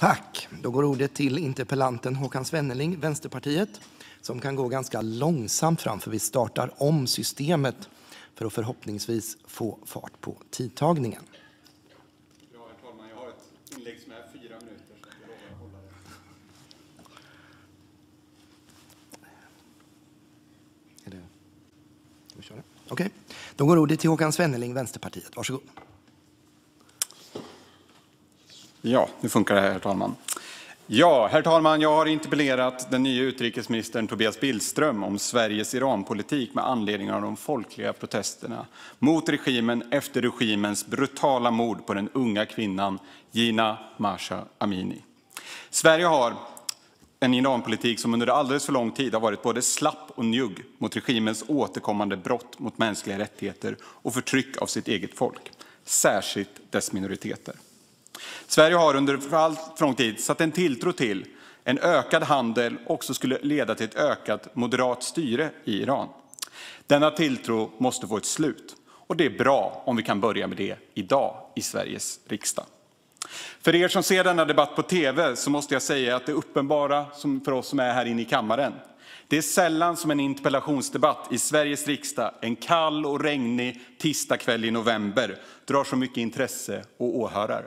Tack. Då går ordet till interpellanten Håkan Svenneling, Vänsterpartiet, som kan gå ganska långsamt fram för vi startar om systemet för att förhoppningsvis få fart på tidtagningen. Ja, herr talman, jag har ett inlägg som är fyra minuter, så jag lovar att hålla det. Är det... Okej, okay. då går ordet till Håkan Svenneling, Vänsterpartiet. Varsågod. Ja, nu funkar det här, herr talman. Ja, herr talman, jag har interpellerat den nya utrikesministern Tobias Billström om Sveriges Iranpolitik med anledning av de folkliga protesterna mot regimen efter regimens brutala mord på den unga kvinnan Jina Mahsa Amini. Sverige har en Iranpolitik som under alldeles för lång tid har varit både slapp och njugg mot regimens återkommande brott mot mänskliga rättigheter och förtryck av sitt eget folk, särskilt dess minoriteter. Sverige har under alltför lång tid satt en tilltro till att en ökad handel också skulle leda till ett ökat moderat styre i Iran. Denna tilltro måste få ett slut, och det är bra om vi kan börja med det i dag i Sveriges riksdag. För er som ser denna debatt på tv måste jag säga att det är uppenbara för oss som är här inne i kammaren det är sällan som en interpellationsdebatt i Sveriges riksdag en kall och regnig tisdagkväll i november drar så mycket intresse och åhörare.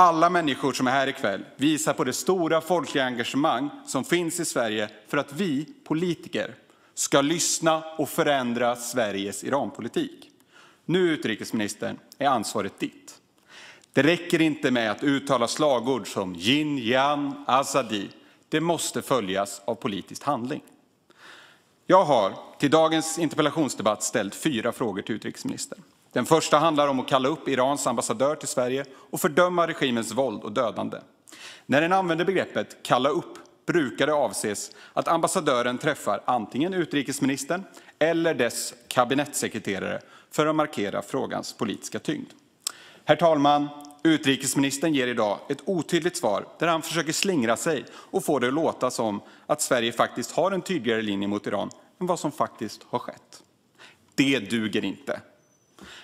Alla människor som är här ikväll visar på det stora folkliga engagemang som finns i Sverige för att vi politiker ska lyssna och förändra Sveriges Iranpolitik. Nu, utrikesministern, är ansvaret ditt. Det räcker inte med att uttala slagord som jin, yang, azadi. Det måste följas av politisk handling. Jag har till dagens interpellationsdebatt ställt fyra frågor till utrikesministern. Den första handlar om att kalla upp Irans ambassadör till Sverige och fördöma regimens våld och dödande. När den använder begreppet "kalla upp" brukar det avses att ambassadören träffar antingen utrikesministern eller dess kabinettssekreterare för att markera frågans politiska tyngd. Herr talman! Utrikesministern ger i dag ett otydligt svar där han försöker slingra sig och få det att låta som att Sverige faktiskt har en tydligare linje mot Iran än vad som faktiskt har skett. Det duger inte.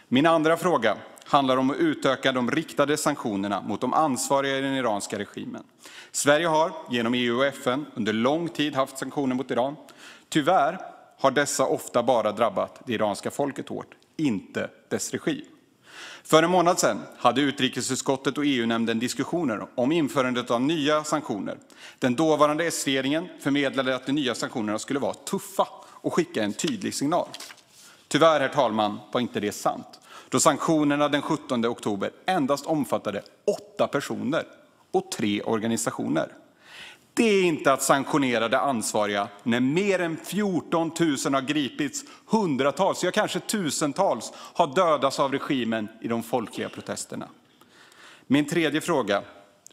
Min andra fråga handlar om att utöka de riktade sanktionerna mot de ansvariga i den iranska regimen. Sverige har genom EU och FN under lång tid haft sanktioner mot Iran. Tyvärr har dessa ofta bara drabbat det iranska folket hårt, inte dess regim. För en månad sedan hade utrikesutskottet och EU-nämnden diskussioner om införandet av nya sanktioner. Den dåvarande S-regeringen förmedlade att de nya sanktionerna skulle vara tuffa och skicka en tydlig signal. Tyvärr, herr talman, var inte det sant, då sanktionerna den 17 oktober endast omfattade åtta personer och tre organisationer. Det är inte att sanktionera de ansvariga när mer än 14 000 har gripits och hundratals, kanske tusentals, har dödats av regimen i de folkliga protesterna. Min tredje fråga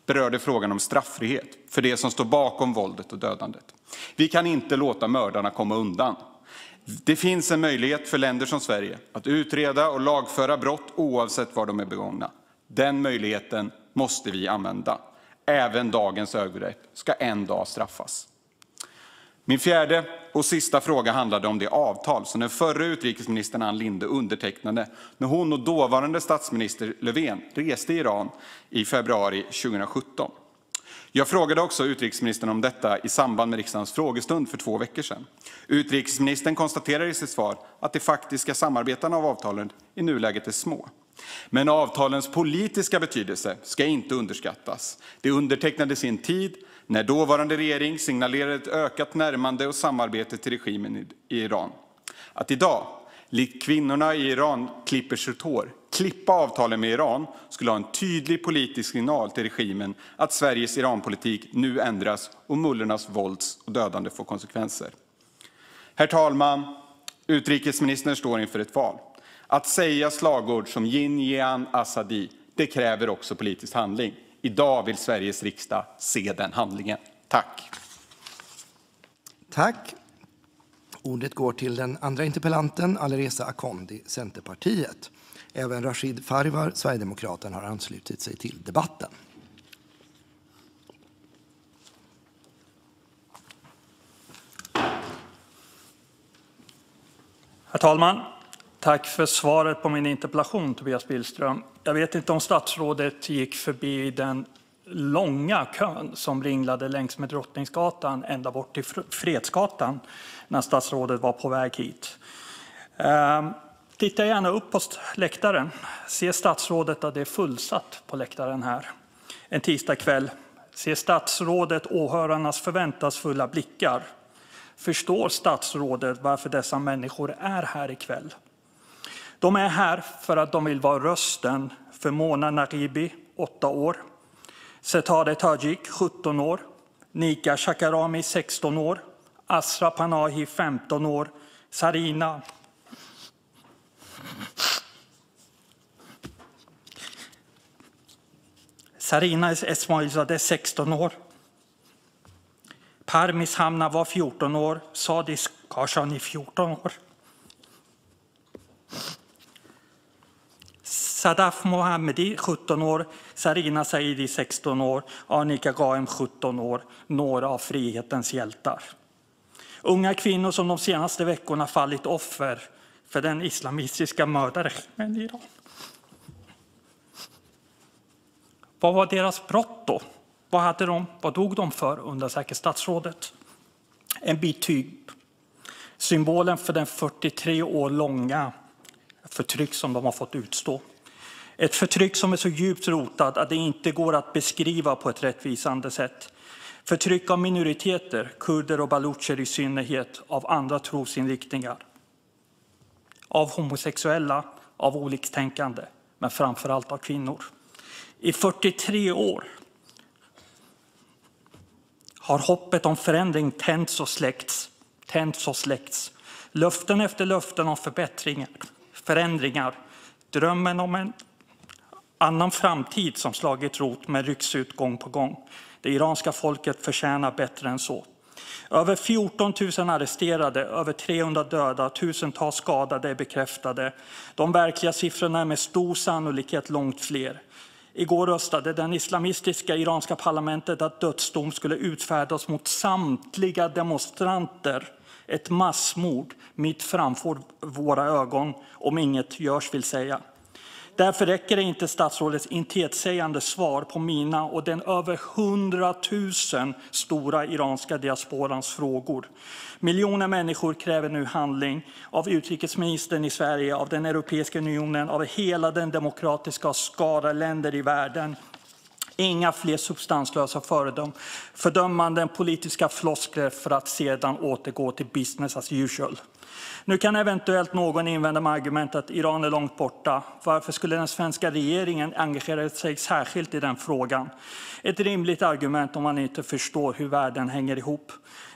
berörde frågan om straffrihet för dem som står bakom våldet och dödandet. Vi kan inte låta mördarna komma undan. Det finns en möjlighet för länder som Sverige att utreda och lagföra brott oavsett var de är begångna. Den möjligheten måste vi använda. Även dagens övergrepp ska en dag straffas. Min fjärde och sista fråga handlade om det avtal som den förra utrikesministern Ann Linde undertecknade när hon och dåvarande statsminister Löfven reste i Iran i februari 2017. Jag frågade också utrikesministern om detta i samband med riksdagens frågestund för två veckor sedan. Utrikesministern konstaterar i sitt svar att de faktiska samarbetena av avtalen i nuläget är små. Men avtalens politiska betydelse ska inte underskattas. De undertecknades i en tid när dåvarande regering signalerade ett ökat närmande och samarbete till regimen i Iran. Att i dag, likt kvinnorna i Iran, klipper sitt hår klippa avtalen med Iran skulle ha en tydlig politisk signal till regimen att Sveriges Iranpolitik nu ändras och mullornas våld och dödande får konsekvenser. Herr talman! Utrikesministern står inför ett val. Att säga slagord som Jin Azadi kräver också politisk handling. I dag vill Sveriges riksdag se den handlingen. Tack! Tack. Ordet går till den andra interpellanten, Alireza Akhondi, Centerpartiet. Även Rashid Farivar, Sverigedemokraterna, har anslutit sig till debatten. Herr talman! Tack för svaret på min interpellation, Tobias Billström. Jag vet inte om statsrådet gick förbi den långa kön som ringlade längs med Drottninggatan ända bort till Fredsgatan när statsrådet var på väg hit. Ehm, Titta gärna upp på läktaren. Ser statsrådet att det är fullsatt på läktaren här en tisdagkväll? Ser statsrådet åhörarnas förväntansfulla blickar? Förstår statsrådet varför dessa människor är här ikväll? De är här för att de vill vara rösten för Mona Naribi, 8 år, Setade Tajik, 17 år, Nika Shakarami, 16 år, Asra Panahi, 15 år, Sarina Sarina Esmailzadeh 16 år. Parmis Hamna var 14 år, Sadis Karzani 14 år. Sadaf Mohammedi 17 år, Sarina Saidi 16 år, Annika Gaem 17 år, några av frihetens hjältar. Unga kvinnor som de senaste veckorna fallit offer för den islamistiska mördaren. i Iran. Vad var deras brott då? Vad, hade de, vad dog de för, undrar säkert statsrådet. En bit tyg, symbolen för den 43 år långa förtryck som de har fått utstå. Ett förtryck som är så djupt rotat att det inte går att beskriva på ett rättvisande sätt. Förtryck av minoriteter, kurder och balucher i synnerhet, av andra trosinriktningar av homosexuella, av oliktänkande, men framför allt av kvinnor. I 43 år har hoppet om förändring tänts och släckts, tänts och släckts. Löften efter löften om förbättringar, förändringar, drömmen om en annan framtid som slagit rot men rycks ut gång på gång. Det iranska folket förtjänar bättre än så. Över 14 000 arresterade, över 300 döda och tusentals skadade är bekräftade. De verkliga siffrorna är med stor sannolikhet långt fler. I går röstade det islamistiska iranska parlamentet att dödsdom skulle utfärdas mot samtliga demonstranter. Ett massmord mitt framför våra ögon, om inget görs, vill säga. Därför räcker inte statsrådets intetsägande svar på mina och den över 100 000 stora iranska diasporans frågor. Miljoner människor kräver nu handling av utrikesministern i Sverige, av Europeiska unionen av hela den demokratiska skara länder i världen. Inga fler substanslösa fördömanden och politiska floskler för att sedan återgå till business as usual. Nu kan eventuellt någon invända med argumentet att Iran är långt borta. Varför skulle den svenska regeringen engagera sig särskilt i den frågan? Det är ett rimligt argument om man inte förstår hur världen hänger ihop.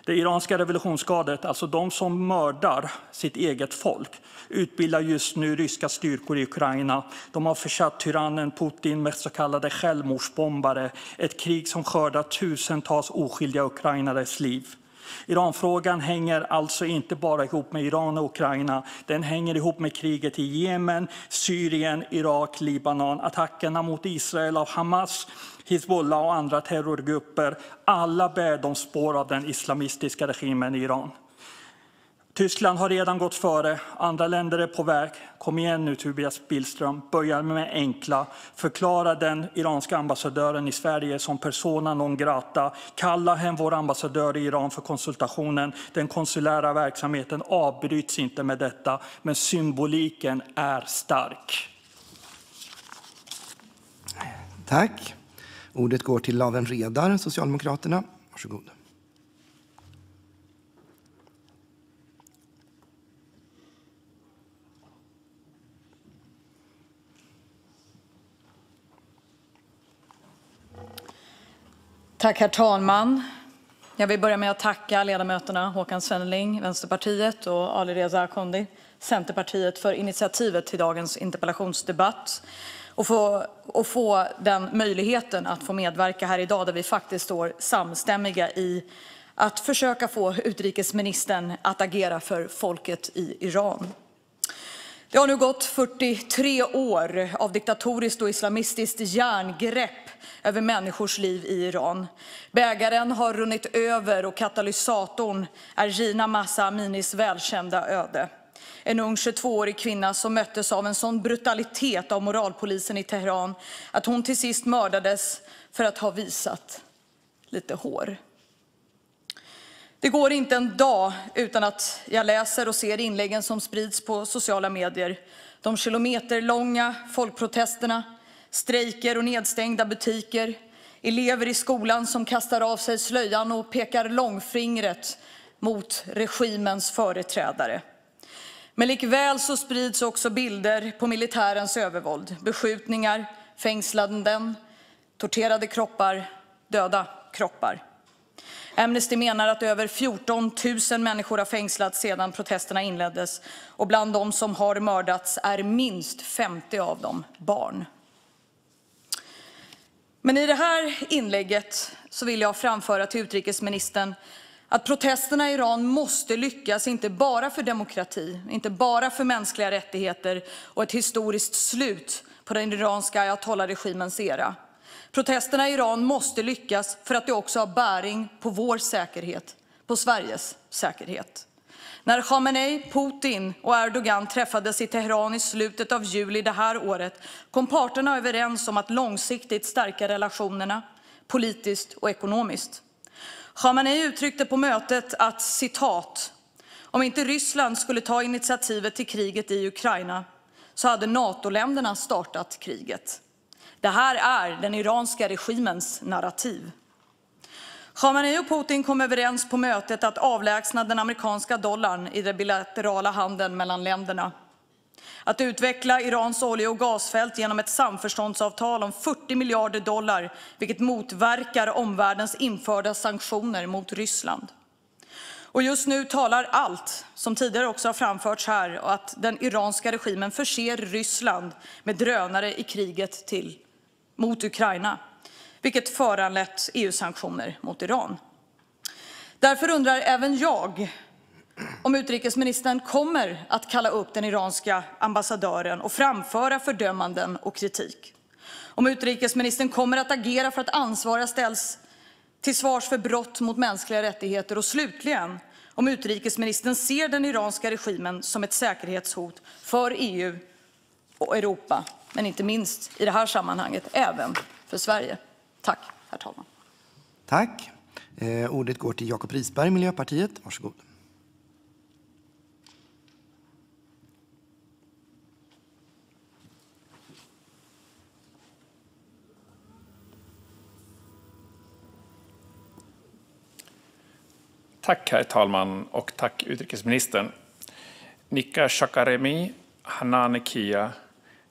Det iranska revolutionsgardet, alltså de som mördar sitt eget folk, utbildar just nu ryska styrkor i Ukraina. De har försatt tyrannen Putin med så kallade självmordsbombare, ett krig som skördar tusentals oskyldiga ukrainares liv. Iranfrågan hänger alltså inte bara ihop med Iran och Ukraina. Den hänger ihop med kriget i Jemen, Syrien, Irak, Libanon, attackerna mot Israel av Hamas, Hizbollah och andra terrorgrupper. Alla bär de spår av den islamistiska regimen i Iran. Tyskland har redan gått före, andra länder är på väg. Kom igen nu Tobias Billström, börja med enkla. Förklara den iranska ambassadören i Sverige som persona non grata. Kalla hem vår ambassadör i Iran för konsultationen. Den konsulära verksamheten avbryts inte med detta, men symboliken är stark. Tack. Ordet går till Lawen Redar, Socialdemokraterna. Varsågod. Tack, herr talman. Jag vill börja med att tacka ledamöterna Håkan Svenneling, Vänsterpartiet och Alireza Akhondi, Centerpartiet, för initiativet till dagens interpellationsdebatt och få, och få den möjligheten att få medverka här idag där vi faktiskt står samstämmiga i att försöka få utrikesministern att agera för folket i Iran. Det har nu gått 43 år av diktatoriskt och islamistiskt järngrepp över människors liv i Iran. Bägaren har runnit över och katalysatorn är Jina Massa Aminis välkända öde. En ung 22-årig kvinna som möttes av en sån brutalitet av moralpolisen i Teheran att hon till sist mördades för att ha visat lite hår. Det går inte en dag utan att jag läser och ser inläggen som sprids på sociala medier. De kilometerlånga folkprotesterna, Strejker och nedstängda butiker. Elever i skolan som kastar av sig slöjan och pekar långfingret mot regimens företrädare. Men likväl så sprids också bilder på militärens övervåld. Beskjutningar, fängslanden, torterade kroppar, döda kroppar. Amnesty menar att över 14 000 människor har fängslats sedan protesterna inleddes och bland de som har mördats är minst 50 av dem barn. Men i det här inlägget så vill jag framföra till utrikesministern att protesterna i Iran måste lyckas, inte bara för demokrati, inte bara för mänskliga rättigheter och ett historiskt slut på den iranska ayatollah-regimens era. Protesterna i Iran måste lyckas för att det också har bäring på vår säkerhet, på Sveriges säkerhet. När Khamenei, Putin och Erdogan träffades i Teheran i slutet av juli det här året kom parterna överens om att långsiktigt stärka relationerna politiskt och ekonomiskt. Khamenei uttryckte på mötet att citat, om inte Ryssland skulle ta initiativet till kriget i Ukraina så hade NATO-länderna startat kriget. Det här är den iranska regimens narrativ. Khamenei och Putin kom överens på mötet att avlägsna den amerikanska dollarn i den bilaterala handeln mellan länderna. Att utveckla Irans olje och gasfält genom ett samförståndsavtal om 40 miljarder dollar vilket motverkar omvärldens införda sanktioner mot Ryssland. Och just nu talar allt, som tidigare också har framförts här, att den iranska regimen förser Ryssland med drönare i kriget till, mot Ukraina vilket föranlett EU-sanktioner mot Iran. Därför undrar även jag om utrikesministern kommer att kalla upp den iranska ambassadören och framföra fördömanden och kritik. Om utrikesministern kommer att agera för att ansvariga ställs till svars för brott mot mänskliga rättigheter och slutligen om utrikesministern ser den iranska regimen som ett säkerhetshot för EU och Europa, men inte minst i det här sammanhanget även för Sverige. Tack, herr talman. Tack. Eh, ordet går till Jakob Risberg, Miljöpartiet. Varsågod. Tack, herr talman, och tack utrikesministern. Nika Shakaremi, Hanane Kia,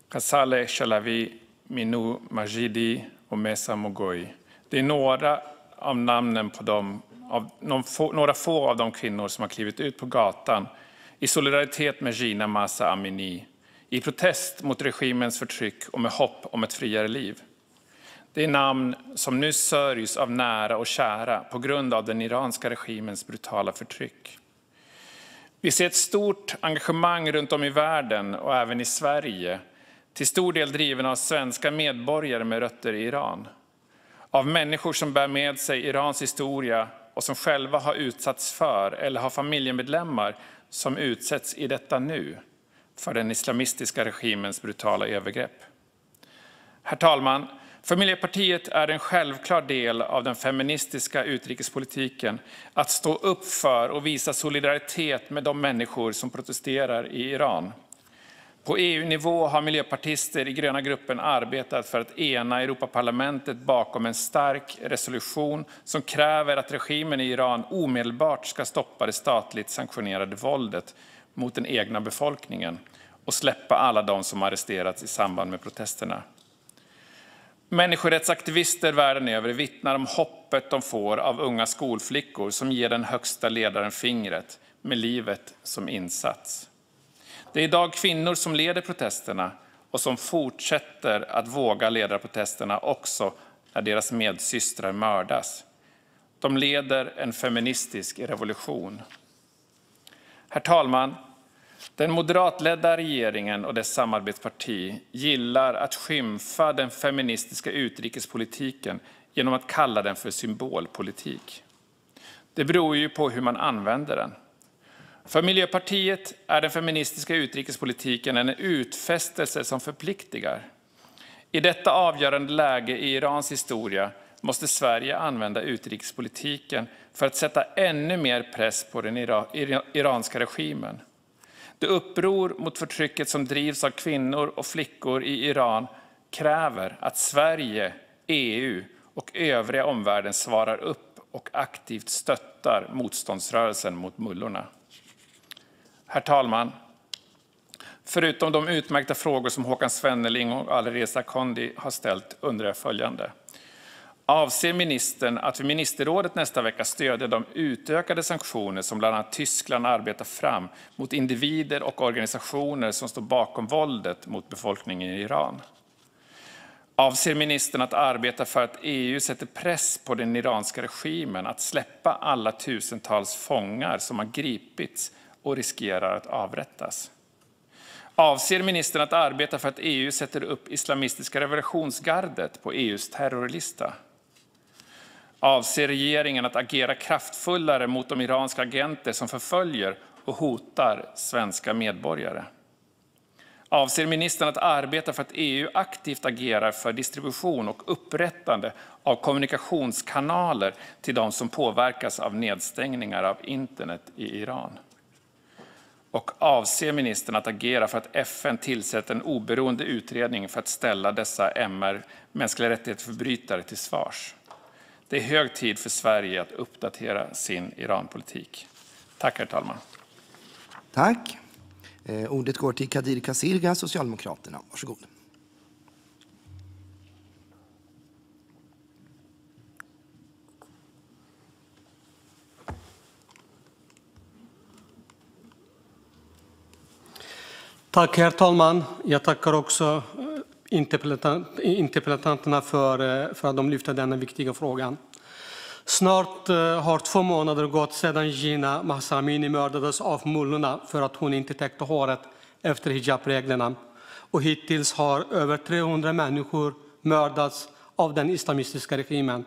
Kasale Shalavi, Minou Majidi, och Mesa Mogoi. Det är några av namnen på dem, av få, några få av de kvinnor som har klivit ut på gatan i solidaritet med Jina Masa Amini, i protest mot regimens förtryck och med hopp om ett friare liv. Det är namn som nu sörjs av nära och kära på grund av den iranska regimens brutala förtryck. Vi ser ett stort engagemang runt om i världen och även i Sverige till stor del driven av svenska medborgare med rötter i Iran. Av människor som bär med sig Irans historia och som själva har utsatts för eller har familjemedlemmar som utsätts i detta nu för den islamistiska regimens brutala övergrepp. Herr talman! För Miljöpartiet är det en självklar del av den feministiska utrikespolitiken att stå upp för och visa solidaritet med de människor som protesterar i Iran. På EU-nivå har miljöpartister i gröna gruppen arbetat för att ena Europaparlamentet bakom en stark resolution som kräver att regimen i Iran omedelbart ska stoppa det statligt sanktionerade våldet mot den egna befolkningen och släppa alla de som arresterats i samband med protesterna. Människorättsaktivister världen över vittnar om hoppet de får av unga skolflickor som ger den högsta ledaren fingret med livet som insats. Det är i dag kvinnor som leder protesterna och som fortsätter att våga leda protesterna också när deras medsystrar mördas. De leder en feministisk revolution. Herr talman! Den moderatledda regeringen och dess samarbetsparti gillar att skymfa den feministiska utrikespolitiken genom att kalla den för symbolpolitik. Det beror ju på hur man använder den. För Miljöpartiet är den feministiska utrikespolitiken en utfästelse som förpliktigar. I detta avgörande läge i Irans historia måste Sverige använda utrikespolitiken för att sätta ännu mer press på den iranska regimen. Det uppror mot förtrycket som drivs av kvinnor och flickor i Iran kräver att Sverige, EU och övriga omvärlden svarar upp och aktivt stöttar motståndsrörelsen mot mullorna. Herr talman! Förutom de utmärkta frågor som Håkan Svenneling och Alireza Akhondi har ställt undrar jag följande: Avser ministern att vid ministerrådet nästa vecka stödja de utökade sanktioner som bland annat Tyskland arbetar fram mot individer och organisationer som står bakom våldet mot befolkningen i Iran? Avser ministern att arbeta för att EU sätter press på den iranska regimen att släppa alla tusentals fångar som har gripits och riskerar att avrättas. Avser ministern att arbeta för att EU sätter upp Islamistiska revolutionsgardet på EUs terrorlista? Avser regeringen att agera kraftfullare mot de iranska agenter som förföljer och hotar svenska medborgare? Avser ministern att arbeta för att EU aktivt agerar för distribution och upprättande av kommunikationskanaler till de som påverkas av nedstängningar av internet i Iran? Och avser ministern att agera för att FN tillsätter en oberoende utredning för att ställa dessa MR, mänskliga rättighetsförbrytare till svars? Det är hög tid för Sverige att uppdatera sin Iranpolitik. Tack, herr talman. Tack. Eh, ordet går till Kadir Kasirga, Socialdemokraterna. Varsågod. herr talman. Jag tackar också eh, interpellanterna eh, för, att de lyfter denna viktiga fråga. Snart eh, har två månader gått sedan Jina Mahsa Amini mördades av mullorna för att hon inte täckte håret efter hijabreglerna. Och hittills har över 300 människor mördats av den islamistiska regimen.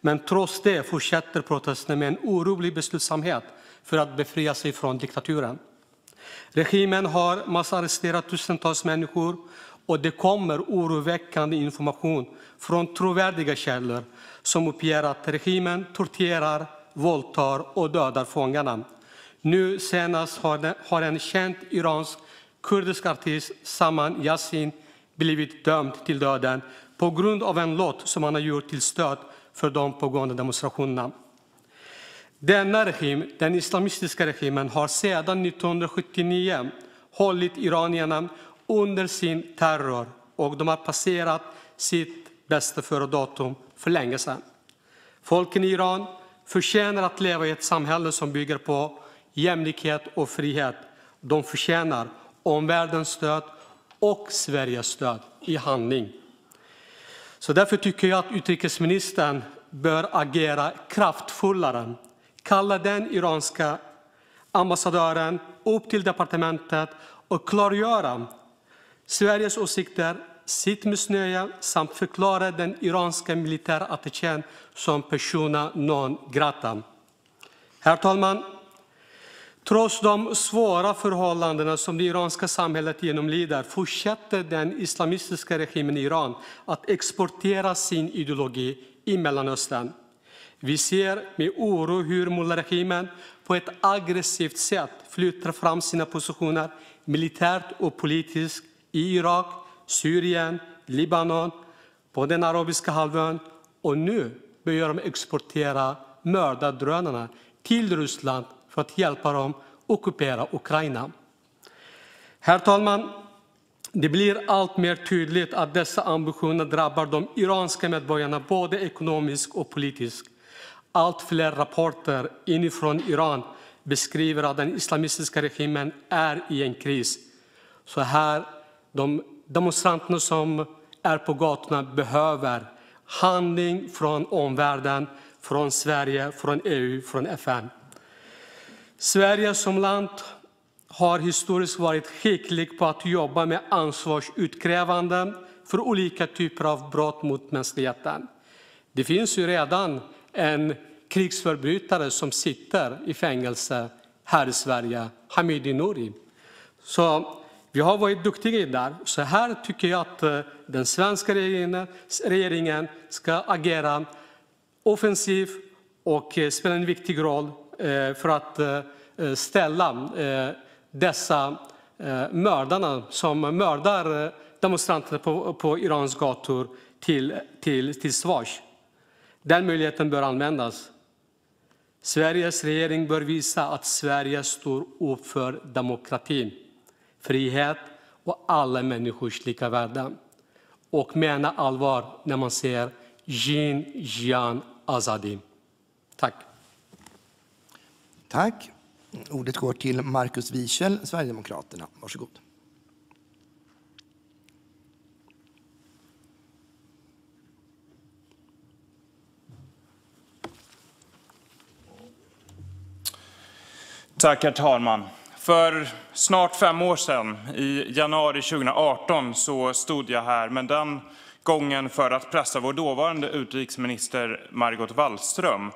Men trots det fortsätter protesterna med en orolig beslutsamhet för att befria sig från diktaturen. Regimen har massarresterat tusentals människor och det kommer oroväckande information från trovärdiga källor som uppger att regimen torterar, våldtar och dödar fångarna. Nu senast har en känd iransk kurdisk artist, Saman Yasin, blivit dömd till döden på grund av en låt som han har gjort till stöd för de pågående demonstrationerna. Denna regim, den islamistiska regimen, har sedan 1979 hållit iranierna under sin terror och de har passerat sitt bästa före-datum för länge sedan. Folken i Iran förtjänar att leva i ett samhälle som bygger på jämlikhet och frihet. De förtjänar omvärldens stöd och Sveriges stöd i handling. Så därför tycker jag att utrikesministern bör agera kraftfullare kalla den iranska ambassadören upp till departementet och klargöra Sveriges åsikter, sitt missnöje samt förklara den iranska militärattachén som persona non grata. Herr talman! Trots de svåra förhållanden som det iranska samhället genomlider fortsätter den islamistiska regimen i Iran att exportera sin ideologi i Mellanöstern. Vi ser med oro hur mullaregimen på ett aggressivt sätt flyttar fram sina positioner militärt och politiskt i Irak, Syrien, Libanon, på den arabiska halvön och nu börjar de exportera mördardrönarna till Ryssland för att hjälpa dem ockupera Ukraina. Herr talman! Det blir alltmer tydligt att dessa ambitioner drabbar de iranska medborgarna både ekonomiskt och politiskt. Allt fler rapporter inifrån Iran beskriver att den islamistiska regimen är i en kris. Så här, de demonstranter som är på gatorna behöver handling från omvärlden, från Sverige, från EU, från FN. Sverige som land har historiskt varit skickligt på att jobba med ansvarsutkrävande för olika typer av brott mot mänskligheten. Det finns ju redan en krigsförbrytare som sitter i fängelse här i Sverige, Hamidi Noury. Så vi har varit duktiga där. Så här tycker jag att eh, den svenska regeringen ska agera offensivt och eh, spela en viktig roll eh, för att ställa dessa mördarna som mördar demonstranter på, på Irans gator till, till, till svars. Den möjligheten bör användas. Sveriges regering bör visa att Sverige står upp för demokratin, frihet och alla människors lika värde och mena allvar när man säger Jin Jian Azadi. Tack. Tack. Ordet går till Markus Wiechel, Sverigedemokraterna. Varsågod. Tack, herr talman. För snart fem år sedan, i januari 2018, så stod jag här, men den gången för att pressa vår dåvarande utrikesminister Margot Wallström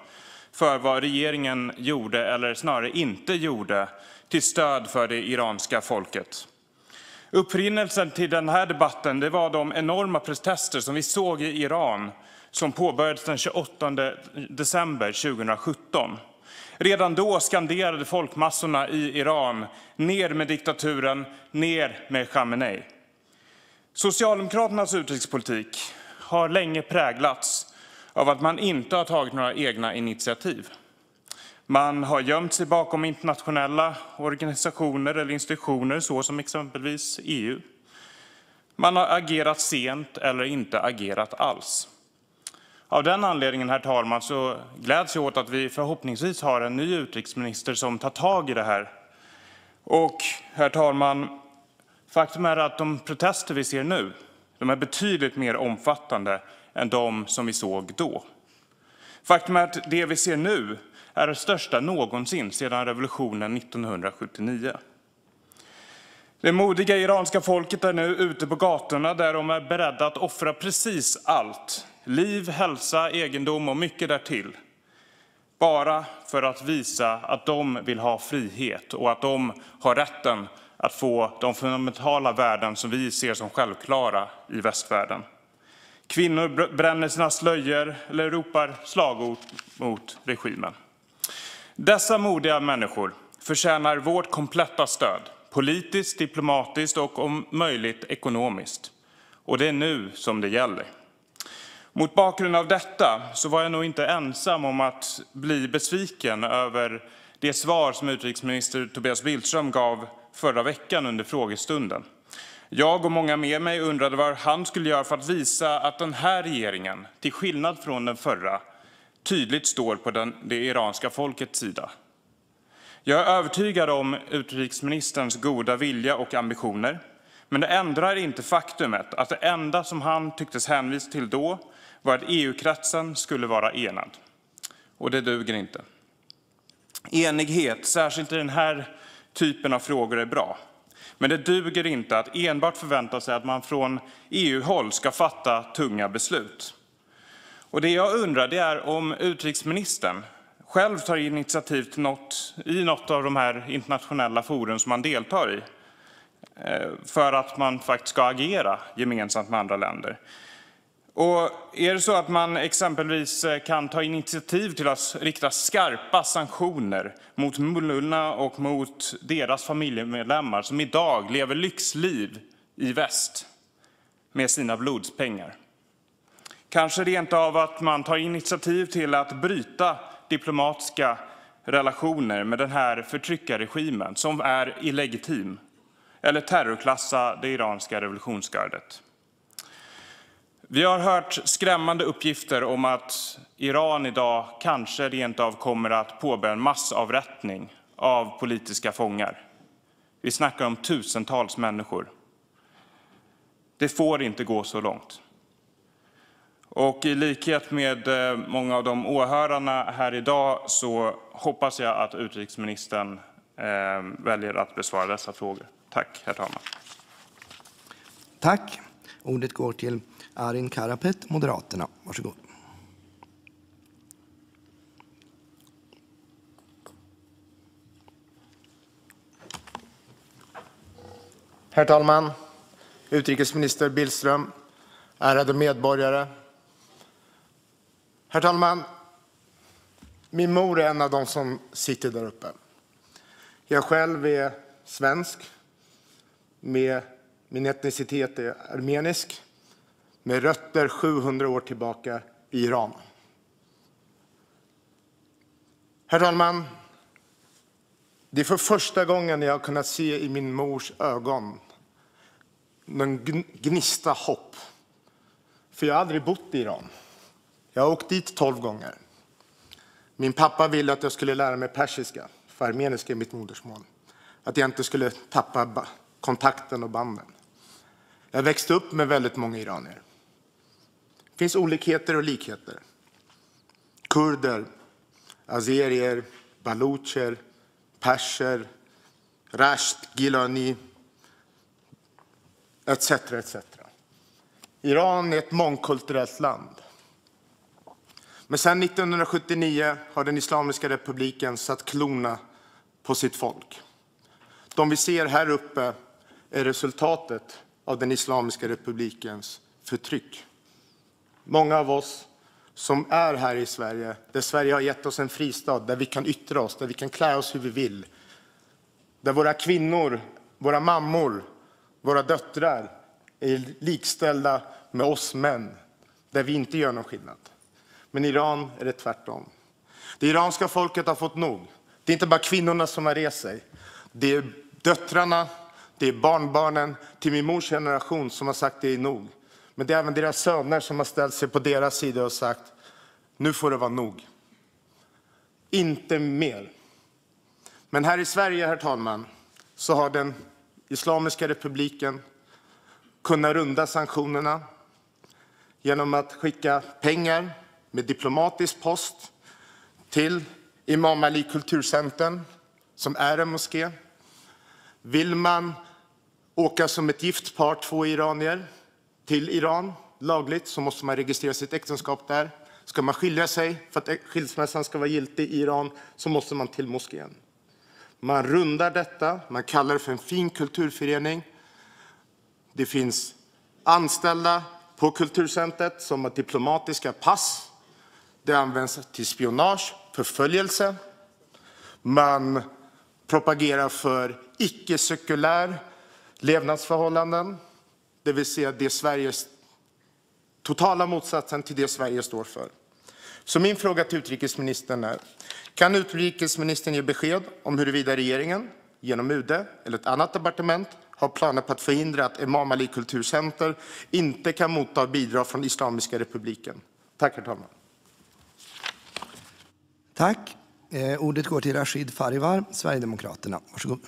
för vad regeringen gjorde, eller snarare inte gjorde, till stöd för det iranska folket. Upprinnelsen till den här debatten det var de enorma protester som vi såg i Iran som påbörjades den 28 december 2017. Redan då skanderade folkmassorna i Iran "Ner med diktaturen! Ner med Khamenei!" Socialdemokraternas utrikespolitik har länge präglats av att man inte har tagit några egna initiativ. Man har gömt sig bakom internationella organisationer eller institutioner, såsom exempelvis EU. Man har agerat sent eller inte agerat alls. Av den anledningen, herr talman, så gläds jag åt att vi förhoppningsvis har en ny utrikesminister som tar tag i det här. Och, herr talman, faktum är att de protester vi ser nu, de är betydligt mer omfattande än de som vi såg då. Faktum är att det vi ser nu är det största någonsin sedan revolutionen 1979. Det modiga iranska folket är nu ute på gatorna där de är beredda att offra precis allt liv, hälsa, egendom och mycket därtill. Bara för att visa att de vill ha frihet och att de har rätten att få de fundamentala värden som vi ser som självklara i västvärlden. Kvinnor bränner sina slöjor eller ropar slagord mot regimen. Dessa modiga människor förtjänar vårt kompletta stöd, politiskt, diplomatiskt och om möjligt ekonomiskt. Och det är nu som det gäller. Mot bakgrund av detta så var jag nog inte ensam om att bli besviken över det svar som utrikesminister Tobias Billström gav förra veckan under frågestunden. Jag och många med mig undrade vad han skulle göra för att visa att den här regeringen, till skillnad från den förra, tydligt står på den, det iranska folkets sida. Jag är övertygad om utrikesministerns goda vilja och ambitioner. Men det ändrar inte faktumet att det enda som han tycktes hänvisa till då var att EU-kretsen skulle vara enad. Och det duger inte. Enighet, särskilt i den här typen av frågor, är bra. Men det duger inte att enbart förvänta sig att man från EU-håll ska fatta tunga beslut. Och det jag undrar det är om utrikesministern själv tar initiativ till något, i något av de här internationella forum som man deltar i eh, för att man faktiskt ska agera gemensamt med andra länder. Och är det så att man exempelvis eh, kan ta initiativ till att rikta skarpa sanktioner mot mullorna och mot deras familjemedlemmar som idag lever lyxliv i väst med sina blodspengar? Kanske rent av att man tar initiativ till att bryta diplomatiska relationer med den här förtryckarregimen som är illegitim eller terrorklassa det iranska revolutionsgardet. Vi har hört skrämmande uppgifter om att Iran idag kanske rent av kommer att påbörja en massavrättning av politiska fångar. Vi snackar om tusentals människor. Det får inte gå så långt. Och i likhet med eh, många av de åhörarna här i dag så hoppas jag att utrikesministern eh, väljer att besvara dessa frågor. Tack, herr talman. Tack. Ordet går till Arin Karapet, Moderaterna. Varsågod. Herr talman, utrikesminister Billström, ärade medborgare. Herr talman, min mor är en av dem som sitter där uppe. Jag själv är svensk. Med min etnicitet är armenisk med rötter 700 år tillbaka i Iran. Herr talman! Det är för första gången jag har kunnat se i min mors ögon någon gnista hopp. För jag har aldrig bott i Iran. Jag har åkt dit tolv gånger. Min pappa ville att jag skulle lära mig persiska, för armeniska är mitt modersmål. Att jag inte skulle tappa kontakten och banden. Jag växte upp med väldigt många iranier. Det finns olikheter och likheter. Kurder, azerier, balucher, perser, Rasht, Gilani, etc. etc. Iran är ett mångkulturellt land. Men sedan 1979 har den Islamiska republiken satt klona på sitt folk. De vi ser här uppe är resultatet av den Islamiska republikens förtryck många av oss som är här i Sverige, där Sverige har gett oss en fristad, där vi kan yttra oss, där vi kan klä oss hur vi vill. Där våra kvinnor, våra mammor, våra döttrar är likställda med oss män, där vi inte gör någon skillnad. Men i Iran är det tvärtom. Det iranska folket har fått nog. Det är inte bara kvinnorna som har rest sig. Det är döttrarna, det är barnbarnen till min mors generation som har sagt det är nog. Men det är även deras söner som har ställt sig på deras sida och sagt, nu får det vara nog. Inte mer. Men här i Sverige, herr talman, så har den Islamiska republiken kunnat runda sanktionerna genom att skicka pengar med diplomatisk post till Imam Ali kulturcentern, som är en moské. Vill man åka som ett gift par, två iranier, till Iran lagligt så måste man registrera sitt äktenskap där. Ska man skilja sig för att skilsmässan ska vara giltig i Iran så måste man till moskén. Man rundar detta, man kallar det för en fin kulturförening. Det finns anställda på kulturcentret som har diplomatiska pass. Det används till spionage, förföljelse. Man propagerar för icke-sekulär levnadsförhållanden. Det vill säga det Sveriges totala motsatsen till det Sverige står för. Så min fråga till utrikesministern är, kan utrikesministern ge besked om huruvida regeringen, genom UD e eller ett annat departement, har planer på att förhindra att Imam Ali kulturcenter inte kan motta bidrag från Islamiska republiken? Tack, herr talman. Tack. Eh, ordet går till Rashid Farivar, Sverigedemokraterna. Varsågod.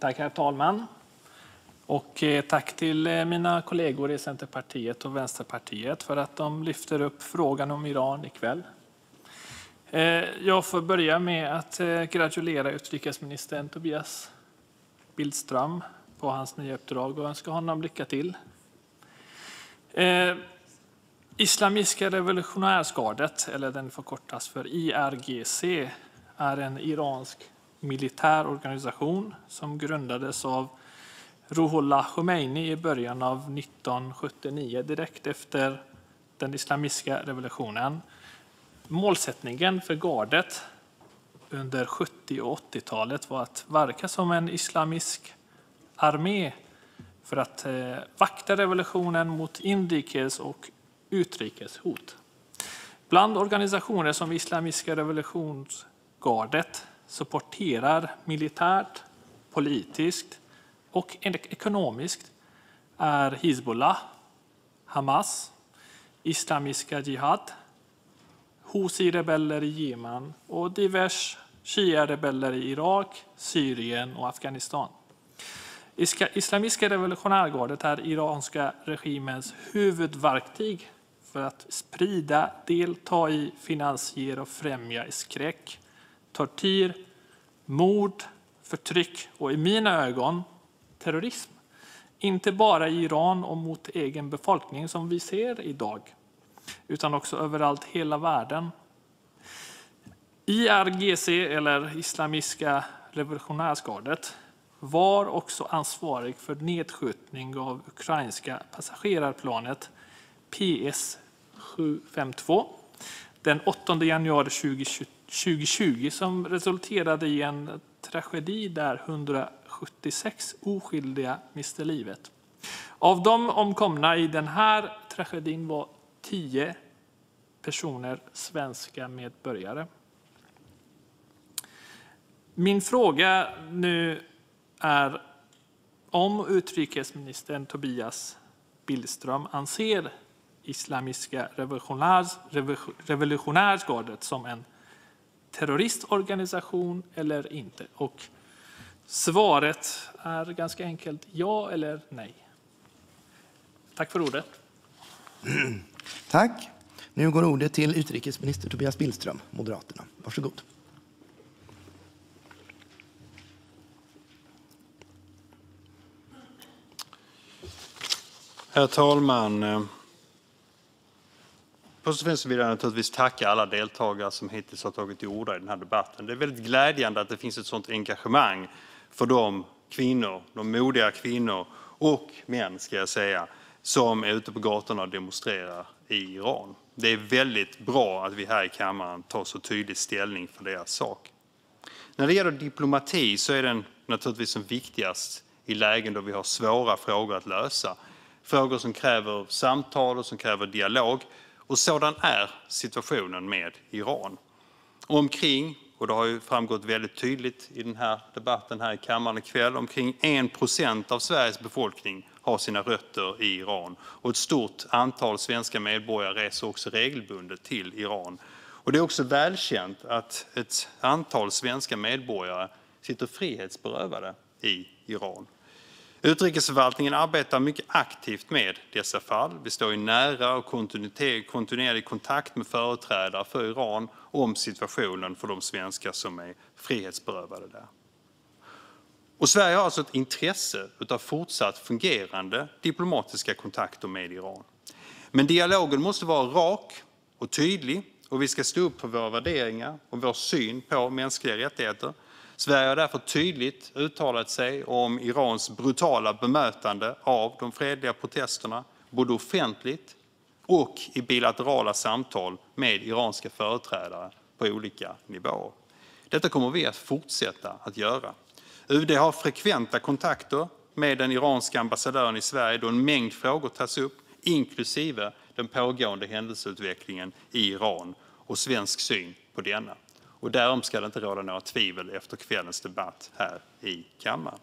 Tack, herr talman. Och eh, tack till eh, mina kollegor i Centerpartiet och Vänsterpartiet för att de lyfter upp frågan om Iran ikväll. Eh, jag får börja med att gratulera utrikesministern Tobias Billström på hans nya uppdrag och önska honom lycka till. Islamiska revolutionärsgardet, eller den förkortas för IRGC, är en iransk militär organisation som grundades av Ruhollah Khomeini i början av 1979, direkt efter den islamiska revolutionen. Målsättningen för gardet under 70 och 80-talet var att verka som en islamisk armé för att eh, vakta revolutionen mot inrikes och utrikeshot. Bland organisationer som Islamiska revolutionsgardet supporterar militärt, politiskt och ekonomiskt är Hizbollah, Hamas, Islamiska Jihad, Husi-rebeller i Jemen och diverse Shia-rebeller i Irak, Syrien och Afghanistan. Islamiska revolutionärgardet är iranska regimens huvudverktyg för att sprida, delta i, finansiera och främja skräck, tortyr, mord, förtryck och i mina ögon terrorism. Inte bara i Iran och mot egen befolkning som vi ser idag, utan också överallt i hela världen. IRGC, eller Islamiska revolutionärsgardet, var också ansvarig för nedskjutning av ukrainska passagerarplanet PS 752 den 8 januari 2022 2020 som resulterade i en tragedi där 176 oskyldiga miste livet. Av de omkomna i den här tragedin var 10 personer svenska medborgare. Min fråga nu är om utrikesministern Tobias Billström anser Islamiska revolutionärsgardet som en terroristorganisation eller inte? Och svaret är ganska enkelt ja eller nej. Tack för ordet. Tack. Nu går ordet till utrikesminister Tobias Billström, Moderaterna. Varsågod. Herr talman! Eh, Först och främst vill jag naturligtvis tacka alla deltagare som hittills har tagit till orda i den här debatten. Det är väldigt glädjande att det finns ett sådant engagemang för de kvinnor, de modiga kvinnor och män, ska jag säga, som är ute på gatorna och demonstrerar i Iran. Det är väldigt bra att vi här i kammaren tar så tydlig ställning för deras sak. När det gäller diplomati så är den naturligtvis som viktigast i lägen då vi har svåra frågor att lösa. Frågor som kräver samtal och som kräver dialog. Sådan är situationen med Iran. Omkring och det av Sveriges har framgått väldigt tydligt i den här debatten här i kammaren i kväll, har sina rötter i Iran. Ett stort antal svenska medborgare reser också regelbundet till Iran. Det är också välkänt att ett antal svenska medborgare sitter frihetsberövade i Iran. Utrikesförvaltningen arbetar mycket aktivt med dessa fall. Vi står i nära och kontinuerlig kontakt med företrädare för Iran om situationen för de svenskar som är frihetsberövade där. Sverige har alltså ett intresse av fortsatt fungerande diplomatiska kontakter med Iran. Men dialogen måste vara rak och tydlig, och vi ska stå upp för våra värderingar och vår syn på mänskliga rättigheter. Sverige har därför tydligt uttalat sig om Irans brutala bemötande av de fredliga protesterna, både offentligt och i bilaterala samtal med iranska företrädare på olika nivåer. Detta kommer vi att fortsätta att göra. UD har frekventa kontakter med den iranska ambassadören i Sverige då en mängd frågor tas upp, inklusive den pågående händelseutvecklingen i Iran och svensk syn på denna. Därom ska det inte råda några tvivel efter kvällens debatt här i kammaren.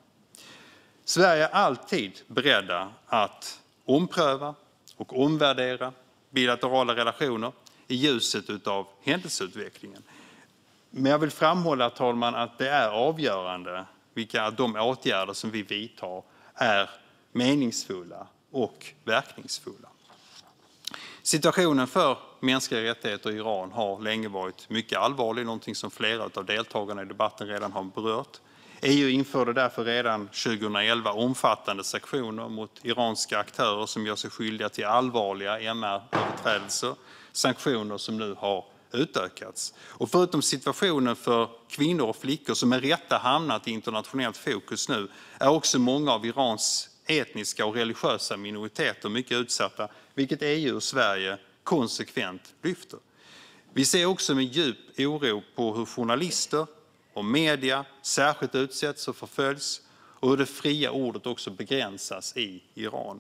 Sverige är alltid berett att ompröva och omvärdera bilaterala relationer i ljuset av händelseutvecklingen. Men jag vill framhålla, herr talman, att det är avgörande att de åtgärder som vi vidtar är meningsfulla och verkningsfulla. Situationen för mänskliga rättigheter i Iran har länge varit mycket allvarlig, någonting som flera av deltagarna i debatten redan har berört. EU införde därför redan 2011 omfattande sanktioner mot iranska aktörer som gör sig skyldiga till allvarliga MR-överträdelser, sanktioner som nu har utökats. Förutom situationen för kvinnor och flickor, som med rätta hamnat i internationellt fokus nu, är också många av Irans etniska och religiösa minoriteter mycket utsatta vilket EU och Sverige konsekvent lyfter. Vi ser också med djup oro på hur journalister och medier särskilt utsätts och förföljs och hur det fria ordet också begränsas i Iran.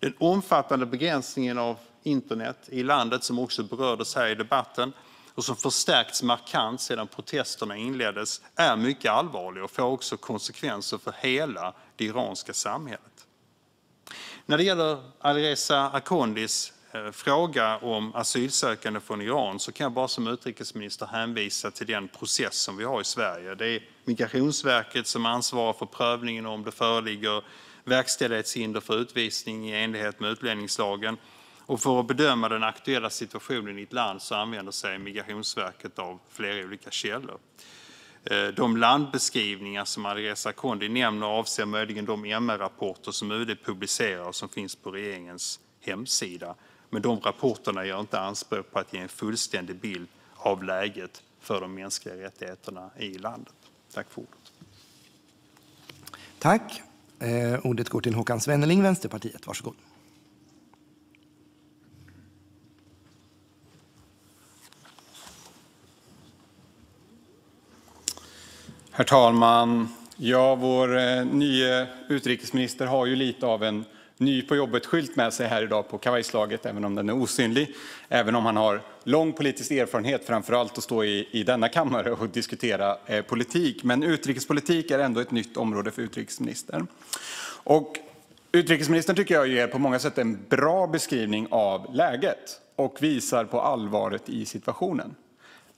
Den omfattande begränsningen av internet i landet, som också berördes här i debatten och som förstärkts markant sedan protesterna inleddes, är mycket allvarlig och får också konsekvenser för hela det iranska samhället. När det gäller Alireza Akhondis eh, fråga om asylsökande från Iran kan jag bara som utrikesminister hänvisa till den process som vi har i Sverige. Det är Migrationsverket som ansvarar för prövningen om det föreligger verkställighetshinder för utvisning i enlighet med utlänningslagen. och För att bedöma den aktuella situationen i ett land använder sig Migrationsverket av flera olika källor. Eh, de landbeskrivningar som Alireza Akhondi nämner avser möjligen de MR-rapporter som UD publicerar och som finns på regeringens hemsida, men de rapporterna gör inte anspråk på att ge en fullständig bild av läget för de mänskliga rättigheterna i landet. Tack för ordet. Tack. Eh, ordet går till Håkan Svenneling, Vänsterpartiet. Varsågod. Herr talman! Vår eh, nye utrikesminister har lite av en ny-på-jobbet-skylt med sig här i dag på kavajslaget, även om den är osynlig. Även om han har lång politisk erfarenhet, framför allt av att stå i denna kammare och diskutera eh, politik. Men utrikespolitik är ändå ett nytt område för utrikesministern. Utrikesministern tycker jag på många sätt en bra beskrivning av läget och visar på allvaret i situationen.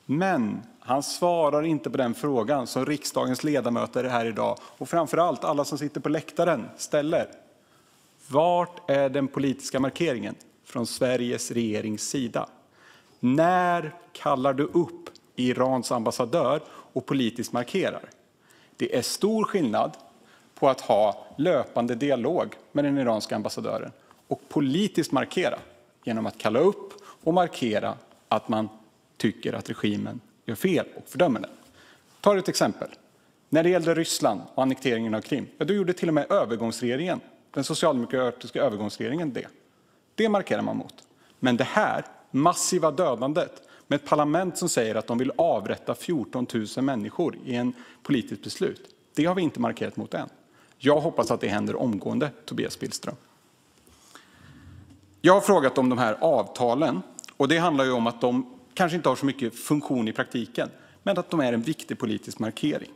Men han svarar inte på den frågan som riksdagens ledamöter här idag och framförallt alla som sitter på läktaren ställer. Vart är den politiska markeringen från Sveriges regerings sida? När kallar du upp Irans ambassadör och politiskt markerar? Det är stor skillnad på att ha löpande dialog med den iranska ambassadören och politiskt markera genom att kalla upp och markera att man tycker att regimen gör fel och fördömer den. Jag tar ett exempel. När det gällde Ryssland och annekteringen av Krim, ja, då gjorde till och med övergångsregeringen, den socialdemokratiska övergångsregeringen det. Det markerar man mot. Men det här massiva dödandet med ett parlament som säger att de vill avrätta 14 000 människor i en politiskt beslut, det har vi inte markerat mot än. Jag hoppas att det händer omgående, Tobias Billström. Jag har frågat om de här avtalen och det handlar ju om att de kanske inte har så mycket funktion i praktiken, men att de är en viktig politisk markering.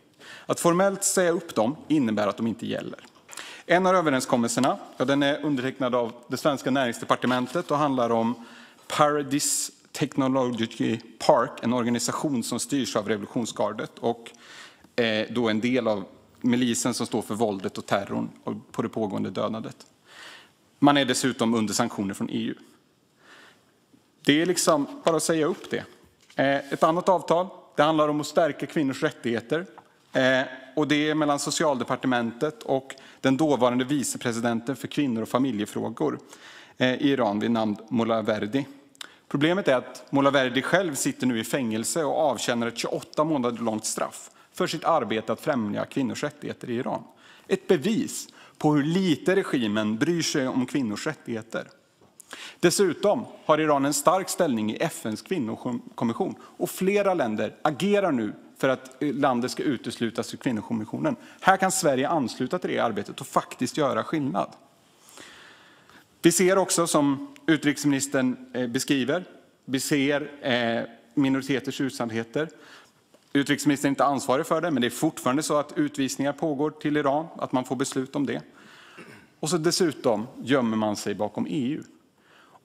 Att formellt säga upp dem innebär att de inte gäller. En av överenskommelserna ja, den är undertecknad av det svenska näringsdepartementet och handlar om Paradis Technology Park, en organisation som styrs av revolutionsgardet och eh, då en del av milisen som står för våldet och terrorn på det pågående dödandet. Man är dessutom under sanktioner från EU. Det är liksom bara att säga upp det. Eh, ett annat avtal handlar om att stärka kvinnors rättigheter. Eh, det är mellan Socialdepartementet och den dåvarande vicepresidenten för kvinnor och familjefrågor eh, i Iran vid namn Molaverdi. Problemet är att Molaverdi själv sitter nu i fängelse och avtjänar ett 28 månader långt straff för sitt arbete att främja kvinnors rättigheter i Iran. Ett bevis på hur lite regimen bryr sig om kvinnors rättigheter. Dessutom har Iran en stark ställning i FNs kvinnokommission och flera länder agerar nu för att landet ska uteslutas ur kvinnokommissionen. Här kan Sverige ansluta till det arbetet och faktiskt göra skillnad. Vi ser också, som utrikesministern eh, beskriver, vi ser eh, minoriteters utsattheter. Utrikesministern är inte ansvarig för det, men det är fortfarande så att utvisningar pågår till Iran, att man får beslut om det. Och så dessutom gömmer man sig bakom EU.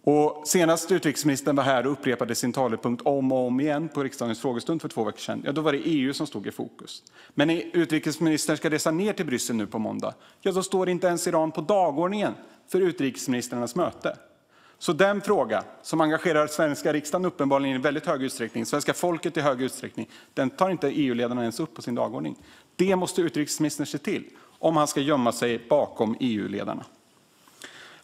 Och senast utrikesministern var här och upprepade sin talepunkt om och om igen på riksdagens frågestund för två veckor sedan, ja, då var det EU som stod i fokus. Men när utrikesministern ska resa ner till Bryssel nu på måndag, ja, då står inte ens Iran på dagordningen för utrikesministrarnas möte. Så den fråga som engagerar svenska riksdagen uppenbarligen i väldigt hög utsträckning, svenska folket i hög utsträckning, den tar inte EU-ledarna ens upp på sin dagordning. Det måste utrikesministern se till om han ska gömma sig bakom EU-ledarna.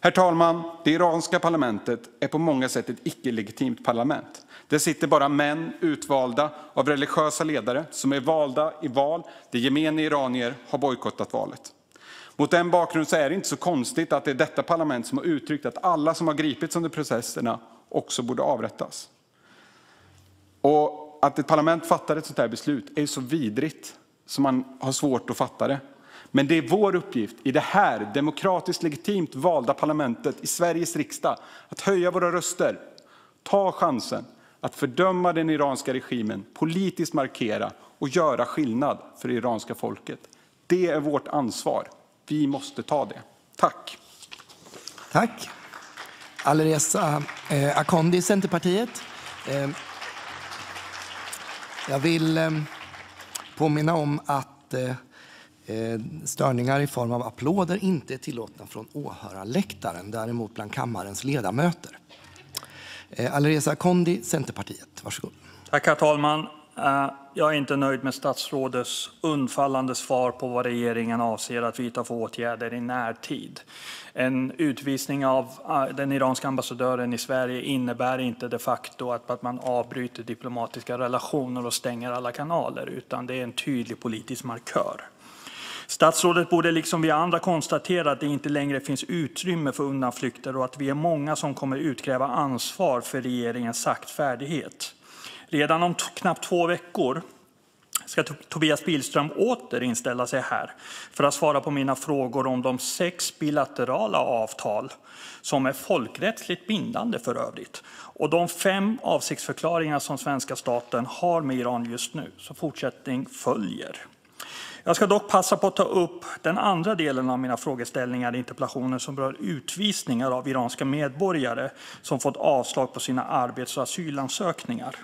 Herr talman! Det iranska parlamentet är på många sätt ett icke-legitimt parlament. Där sitter bara män utvalda av religiösa ledare som är valda i val där gemene iranier har bojkottat valet. Mot den bakgrunden är det inte så konstigt att det är detta parlament som har uttryckt att alla som har gripits under processerna också borde avrättas. Att ett parlament fattar ett sådant beslut är så vidrigt att man har svårt att fatta det. Men det är vår uppgift i det här demokratiskt legitimt valda parlamentet i Sveriges riksdag att höja våra röster, ta chansen att fördöma den iranska regimen, politiskt markera och göra skillnad för det iranska folket. Det är vårt ansvar. Vi måste ta det. Tack! Tack. Alireza eh, Akhondi, Centerpartiet. Eh, jag vill eh, påminna om att eh, Eh, störningar i form av applåder inte är tillåtna från åhörarläktaren, däremot bland kammarens ledamöter. Eh, Alireza Akhondi, Centerpartiet. Varsågod. Tack, herr talman. Eh, jag är inte nöjd med statsrådets undfallande svar på vad regeringen avser att vidta för åtgärder i närtid. En utvisning av den iranska ambassadören i Sverige innebär inte de facto att man avbryter diplomatiska relationer och stänger alla kanaler, utan det är en tydlig politisk markör. Statsrådet borde liksom vi andra konstatera att det inte längre finns utrymme för undanflykter och att vi är många som kommer att utkräva ansvar för regeringens saktfärdighet. Redan om knappt två veckor ska Tobias Billström åter inställa sig här för att svara på mina frågor om de sex bilaterala avtal, som är folkrättsligt bindande för övrigt, och de fem avsiktsförklaringar som svenska staten har med Iran just nu. Fortsättning följer. Jag ska dock passa på att ta upp den andra delen av mina frågeställningar i interpellationen som rör utvisningar av iranska medborgare som fått avslag på sina arbets och asylansökningar.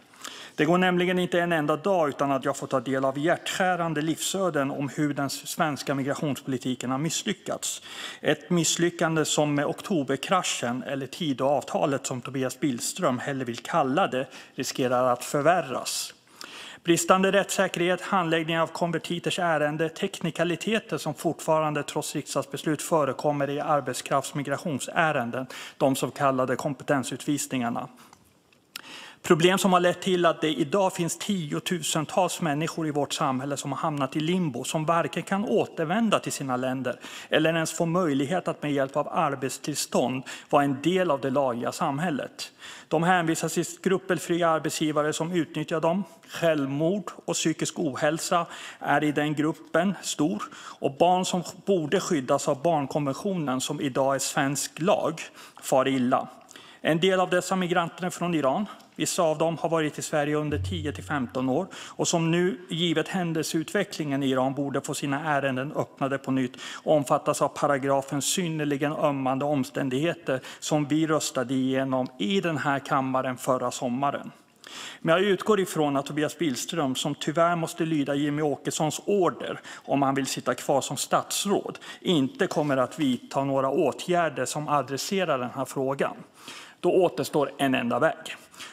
Det går nämligen inte en enda dag utan att jag får ta del av hjärtskärande livsöden om hur den svenska migrationspolitiken har misslyckats. Det är ett misslyckande som med oktoberkraschen, eller Tidöavtalet som Tobias Billström hellre vill kalla det, riskerar att förvärras. Bristande rättssäkerhet, handläggning av konvertiters ärenden, teknikaliteter som fortfarande trots riksdagsbeslut förekommer i arbetskraftsmigrationsärenden, de så kallade kompetensutvisningarna. Problem som har lett till att det idag finns tiotusentals människor i vårt samhälle som har hamnat i limbo, som varken kan återvända till sina länder eller ens få möjlighet att med hjälp av arbetstillstånd vara en del av det lagliga samhället. De hänvisas till skrupelfria arbetsgivare som utnyttjar dem. Självmord och psykisk ohälsa är i den gruppen stor, och barn som borde skyddas av barnkonventionen, som i dag är svensk lag, far illa. En del av dessa migranter är från Iran. Vissa av dem har varit i Sverige under 10-15 år och borde nu, givet händelseutvecklingen i Iran, få sina ärenden öppnade på nytt och omfattas av paragrafen synnerligen ömmande omständigheter som vi röstade igenom i den här kammaren förra sommaren. Men jag utgår ifrån att Tobias Billström, som tyvärr måste lyda Jimmie Åkessons order om han vill sitta kvar som statsråd, inte kommer att vidta några åtgärder som adresserar den här frågan. Då återstår en enda väg.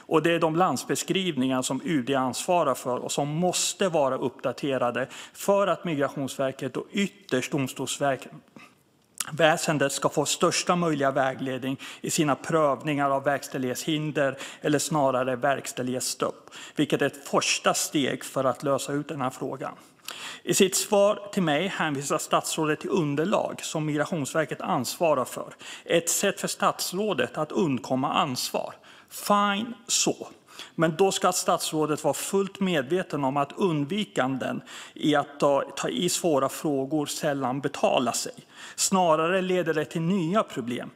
Och det är de landsbeskrivningar som UD ansvarar för och som måste vara uppdaterade för att Migrationsverket och ytterst domstolsväsendet ska få största möjliga vägledning i sina prövningar av verkställighetshinder eller snarare verkställighetsstopp, vilket är ett första steg för att lösa ut den här frågan. I sitt svar till mig hänvisar statsrådet till underlag som Migrationsverket ansvarar för ett sätt för statsrådet att undkomma ansvar. Fine så. Men då ska statsrådet vara fullt medveten om att undvikanden i att ta i svåra frågor sällan betalar sig. Snarare leder det till nya problem,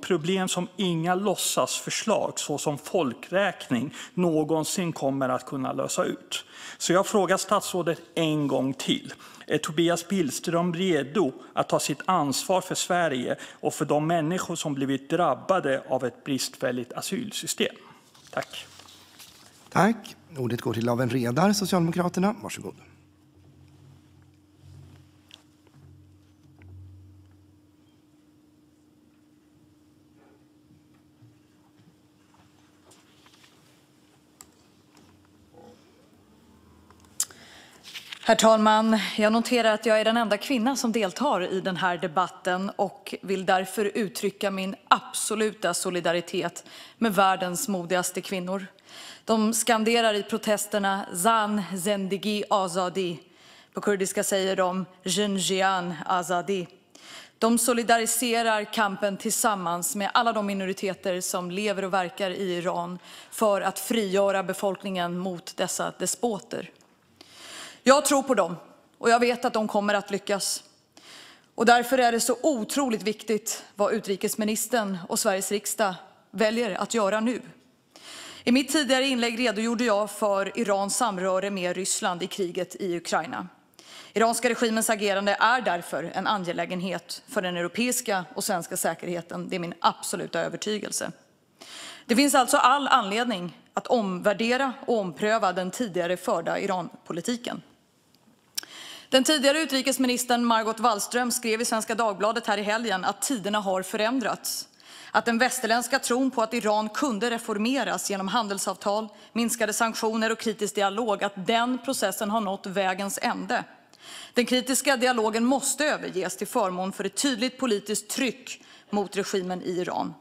problem som inga låtsasförslag såsom folkräkning någonsin kommer att kunna lösa ut. Så jag frågar statsrådet en gång till: Är Tobias Billström redo att ta sitt ansvar för Sverige och för de människor som blivit drabbade av ett bristfälligt asylsystem? Tack. Ordet går till Lawen Redar, Socialdemokraterna. Varsågod. Herr talman! Jag noterar att jag är den enda kvinna som deltar i den här debatten och vill därför uttrycka min absoluta solidaritet med världens modigaste kvinnor. De skanderar i protesterna Zan Zendegi Azadi. På kurdiska säger de Jinjian Azadi. De solidariserar kampen tillsammans med alla de minoriteter som lever och verkar i Iran för att frigöra befolkningen mot dessa despoter. Jag tror på dem och jag vet att de kommer att lyckas. Och därför är det så otroligt viktigt vad utrikesministern och Sveriges riksdag väljer att göra nu. I mitt tidigare inlägg redogjorde jag för Irans samröre med Ryssland i kriget i Ukraina. Iranska regimens agerande är därför en angelägenhet för den europeiska och svenska säkerheten. Det är min absoluta övertygelse. Det finns alltså all anledning att omvärdera och ompröva den tidigare förda Iranpolitiken. Den tidigare utrikesministern Margot Wallström skrev i Svenska Dagbladet här i helgen att tiderna har förändrats. Att den västerländska tron på att Iran kunde reformeras genom handelsavtal, minskade sanktioner och kritisk dialog, att den processen har nått vägens ände. Den kritiska dialogen måste överges till förmån för ett tydligt politiskt tryck mot regimen i Iran.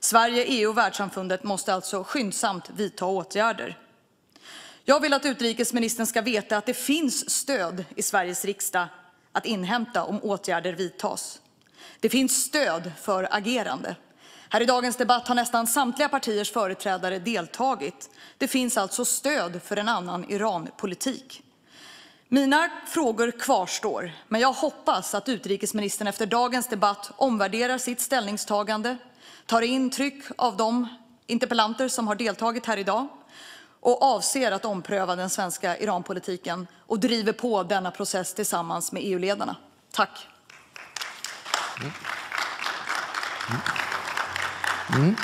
Sverige, EU och världssamfundet måste alltså skyndsamt vidta åtgärder. Jag vill att utrikesministern ska veta att det finns stöd i Sveriges riksdag att inhämta om åtgärder vidtas. Det finns stöd för agerande. Här i dagens debatt har nästan samtliga partiers företrädare deltagit. Det finns alltså stöd för en annan Iran-politik. Mina frågor kvarstår, men jag hoppas att utrikesministern efter dagens debatt omvärderar sitt ställningstagande, tar intryck av de interpellanter som har deltagit här idag och avser att ompröva den svenska Iranpolitiken och driver på denna process tillsammans med EU-ledarna. Tack. Mm. Mm. Mm.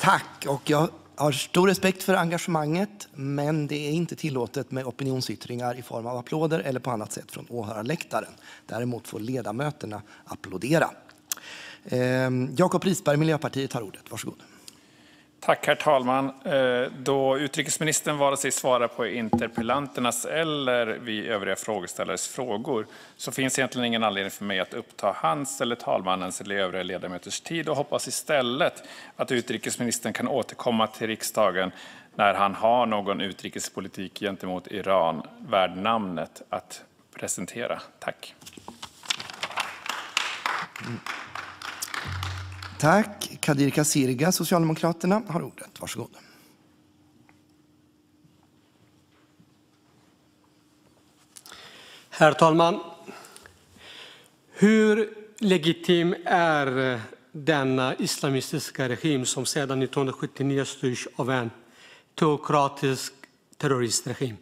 Tack. Och jag har stor respekt för engagemanget, men det är inte tillåtet med opinionsyttringar i form av applåder eller på annat sätt från åhörarläktaren. Däremot får ledamöterna applådera. Ehm, Jakob Risberg, Miljöpartiet, har ordet. Varsågod. Tack, herr talman. Eh, då utrikesministern vare sig svarar på interpellanternas eller vi övriga frågeställares frågor så finns egentligen ingen anledning för mig att uppta hans eller talmannens eller övriga ledamöters tid och hoppas istället att utrikesministern kan återkomma till riksdagen när han har någon utrikespolitik gentemot Iran värd namnet att presentera. Tack. Tack. Kadir Kasirga, Socialdemokraterna, har ordet. Varsågod. Herr talman! Hur legitim är denna islamistiska regim som sedan 1979 styrs av en teokratisk terroristregim?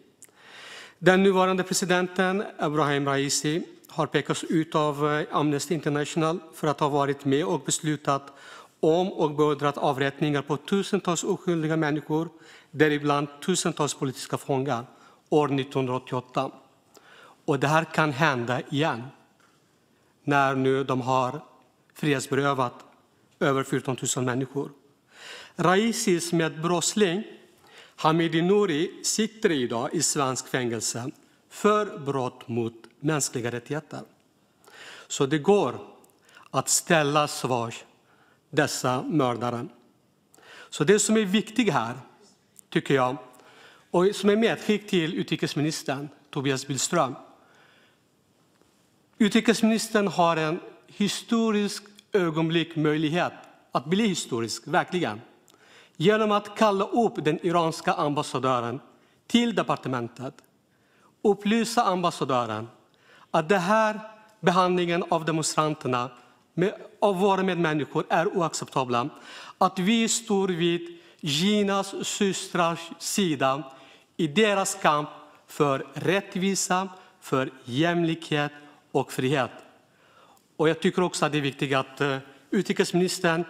Den nuvarande presidenten Ebrahim Raisi har pekats ut av eh, Amnesty International för att ha varit med och beslutat om och beordrat avrättningar på tusentals oskyldiga människor, däribland tusentals politiska fångar, år 1988. Och det här kan hända igen, när nu de har frihetsberövat över 14 000 människor. Raisis brottsling, Hamidi Nouri sitter idag i svensk fängelse för brott mot mänskliga rättigheter. Så det går att ställa svars dessa mördare. Så det som är viktigt här, tycker jag, och som är medskick till utrikesministern Tobias Billström. Utrikesministern har en historisk ögonblick möjlighet att bli historisk, verkligen, genom att kalla upp den iranska ambassadören till departementet upplysa ambassadören att den här behandlingen av demonstranterna, av våra medmänniskor, är oacceptabel. Att vi står vid Ginas systrars sida i deras kamp för rättvisa, för jämlikhet och frihet. Och jag tycker också att det är viktigt att eh, utrikesministern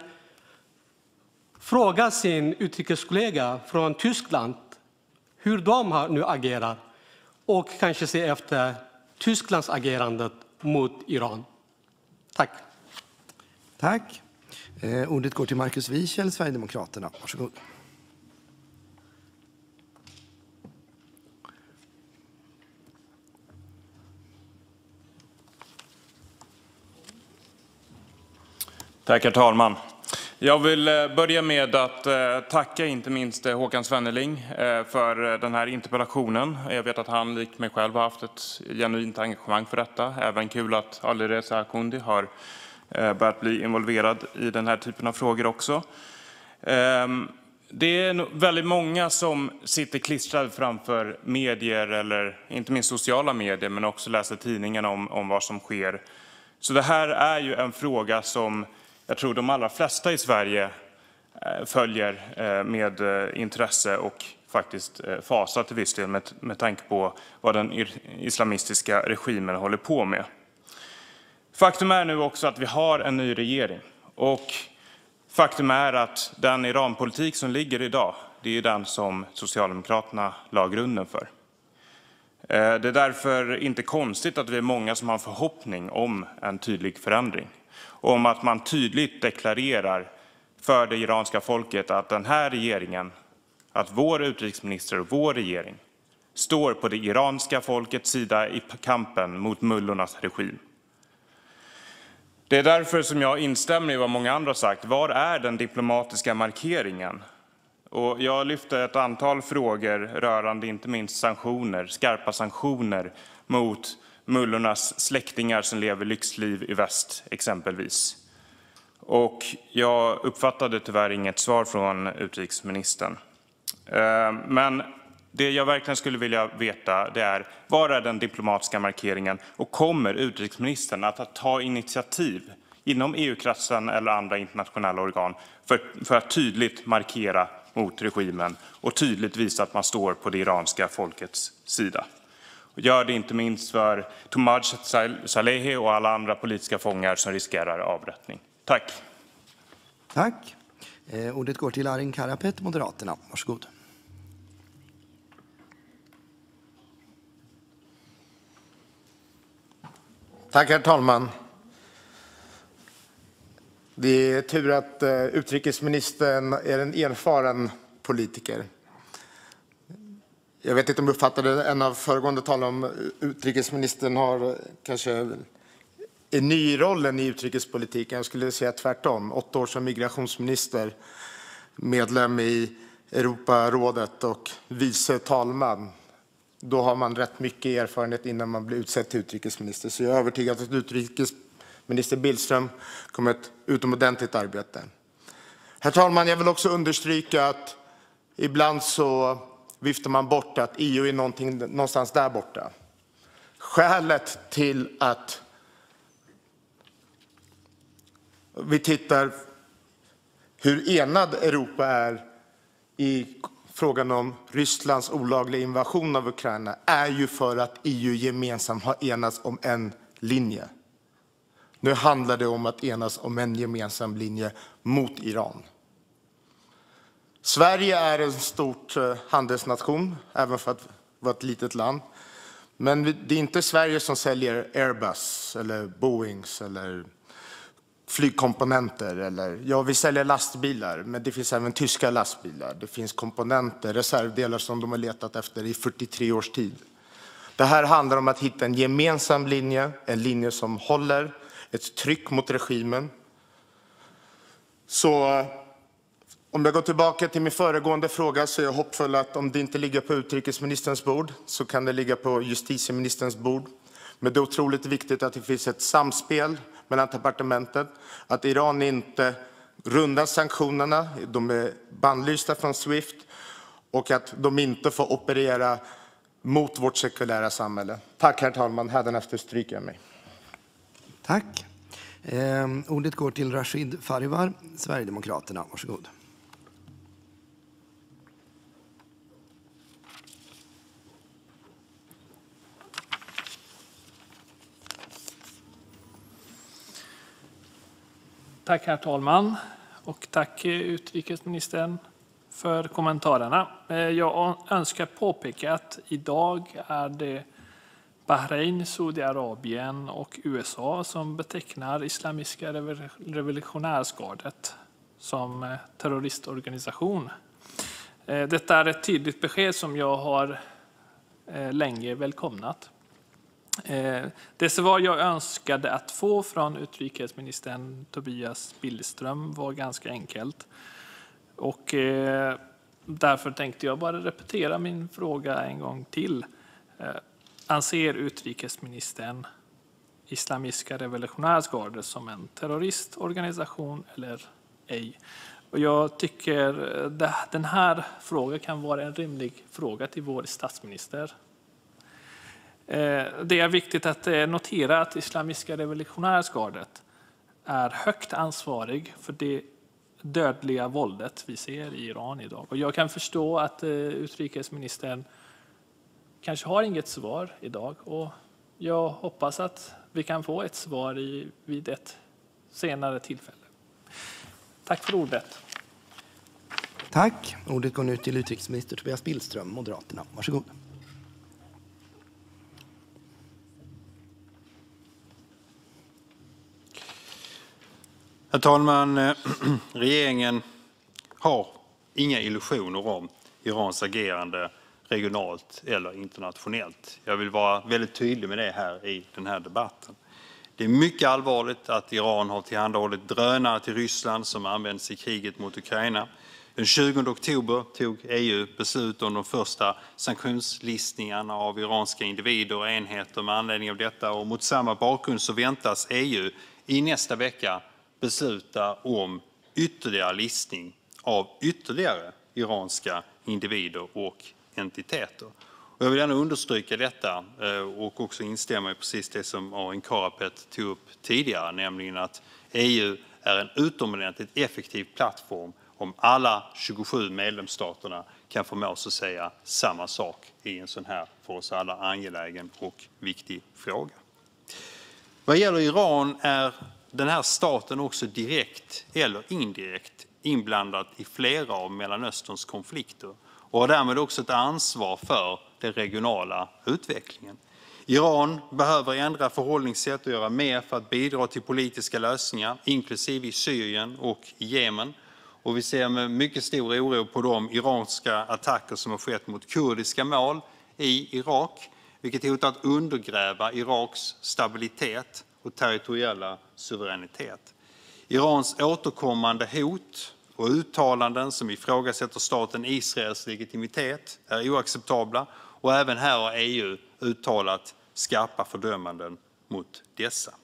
frågar sin utrikeskollega från Tyskland hur de nu agerat och kanske se efter Tysklands agerande mot Iran. Tack. Tack. Eh, ordet går till Markus Wiechel, Sverigedemokraterna. Varsågod. Tack, herr talman. Jag vill eh, börja med att eh, tacka inte minst eh, Håkan Svenneling för den här interpellationen. Jag vet att han likt mig själv har haft ett genuint engagemang för detta. Även kul att Alireza Akhondi har börjat bli involverad i den här typen av frågor också. Ehm, det är väldigt många som sitter klistrade framför medier, eller inte minst sociala medier, men också läser tidningarna om vad som sker. Så det här är ju en fråga som jag tror de allra flesta i Sverige eh, följer eh, med eh, intresse och faktiskt fasa till viss del med, med tanke på vad den islamistiska regimen håller på med. Faktum är nu också att vi har en ny regering och faktum är att den Iranpolitik som ligger idag, det är den som Socialdemokraterna la grunden för. Det är därför inte konstigt att vi är många som har en förhoppning om en tydlig förändring om att man tydligt deklarerar för det iranska folket att den här regeringen, att vår utrikesminister och vår regering står på det iranska folkets sida i kampen mot mullornas regim. Det är därför som jag instämmer i vad många andra sagt. Var är den diplomatiska markeringen? Och jag lyfte ett antal frågor rörande inte minst sanktioner, skarpa sanktioner mot mullornas släktingar som lever lyxliv i väst, exempelvis. Och jag uppfattade tyvärr inget svar från utrikesministern. Eh, men det jag verkligen skulle vilja veta det är var är den diplomatiska markeringen och kommer utrikesministern att ta initiativ inom EU-kretsen eller andra internationella organ för, för att tydligt markera mot regimen och tydligt visa att man står på det iranska folkets sida? Gör det inte minst för Tomaj Salehi och alla andra politiska fångar som riskerar avrättning. Tack. Tack. Eh, ordet går till Arin Karapet, Moderaterna. Varsågod. Tack, herr talman. Det är tur att eh, utrikesministern är en erfaren politiker. Jag vet inte om jag uppfattade en av föregående talare om eh, utrikesministern har eh, kanske en ny i rollen i utrikespolitiken. Jag skulle säga tvärtom. Åtta år som migrationsminister, medlem i Europarådet och vice talman. Då har man rätt mycket erfarenhet innan man blir utsedd till utrikesminister. Så jag är övertygad om att utrikesminister Billström kommer ett utomordentligt arbete. Herr talman! Jag vill också understryka att ibland så viftar man bort att EU är någonting någonstans där borta. Skälet till att vi tittar hur enad Europa är i frågan om Rysslands olagliga invasion av Ukraina är ju för att EU gemensamt har enats om en linje. Nu handlar det om att enas om en gemensam linje mot Iran. Sverige är en stor eh, handelsnation, även för att vara ett litet land. Men det är inte Sverige som säljer Airbus, eller Boeings eller flygkomponenter. Eller, ja, vi säljer lastbilar, men det finns även tyska lastbilar. Det finns komponenter, reservdelar som de har letat efter i 43 års tid. Det här handlar om att hitta en gemensam linje, en linje som håller, ett tryck mot regimen. Så eh, om jag går tillbaka till min föregående fråga så är jag hoppfull att om det inte ligger på utrikesministerns bord så kan det ligga på justitieministerns bord. Men det är otroligt viktigt att det finns ett samspel mellan departementen, att Iran inte rundar sanktionerna, de är bannlysta från Swift, och att de inte får operera mot vårt sekulära samhälle. Tack, herr talman. Hädanefter stryker jag mig. Tack. Eh, ordet går till Rashid Farivar, Sverigedemokraterna. Varsågod. Herr talman! Tack, eh, utrikesministern, för kommentarerna! Eh, jag önskar påpeka att det i dag är Bahrain, Saudiarabien och USA som betecknar Islamiska revolutionsgardet som eh, terroristorganisation. Detta är ett tydligt besked som jag länge har välkomnat. Eh, det svar jag önskade att få från utrikesminister Tobias Billström var ganska enkelt. Eh, därför tänkte jag bara repetera min fråga en gång till. Eh, Anser utrikesministern Islamiska revolutionsgardet som en terroristorganisation eller ej? Jag tycker att den här frågan kan vara en rimlig fråga till vår statsminister. Eh, det är viktigt att eh, notera att Islamiska revolutionärsgardet är högt ansvarig för det dödliga våldet vi ser i Iran i dag. Jag kan förstå att eh, utrikesministern kanske inte har något svar i dag. Jag hoppas att vi kan få ett svar vid ett senare tillfälle. Tack för ordet. Tack. Ordet går nu till utrikesminister Tobias Billström, Moderaterna. Varsågod. Herr talman! Eh, regeringen har inga illusioner om Irans agerande regionalt eller internationellt. Jag vill vara väldigt tydlig med det i den här debatten. Det är mycket allvarligt att Iran har tillhandahållit drönare till Ryssland som används i kriget mot Ukraina. Den 20 oktober tog EU beslut om de första sanktionslistningarna av iranska individer och enheter med anledning av detta. Mot samma bakgrund väntas EU i nästa vecka besluta om ytterligare listning av ytterligare iranska individer och entiteter. Jag vill gärna understryka detta eh, och också instämma i precis det som Arin Karapet tog upp tidigare, nämligen att EU är en utomordentligt effektiv plattform om alla 27 medlemsstaterna kan förmås att säga samma sak i en sådan här för oss alla angelägen och viktig fråga. Vad gäller Iran är den här staten också direkt eller indirekt inblandad i flera av Mellanösterns konflikter och har därmed också ett ansvar för den regionala utvecklingen. Iran behöver ändra förhållningssätt och göra mer för att bidra till politiska lösningar, inklusive i Syrien och i Jemen. Och vi ser med mycket stor oro på de iranska attacker som har skett mot kurdiska mål i Irak, vilket hotar att undergräva Iraks stabilitet och territoriella suveränitet. Irans återkommande hot och uttalanden som ifrågasätter staten Israels legitimitet är oacceptabla, och även här har EU uttalat skarpa fördömanden mot dessa.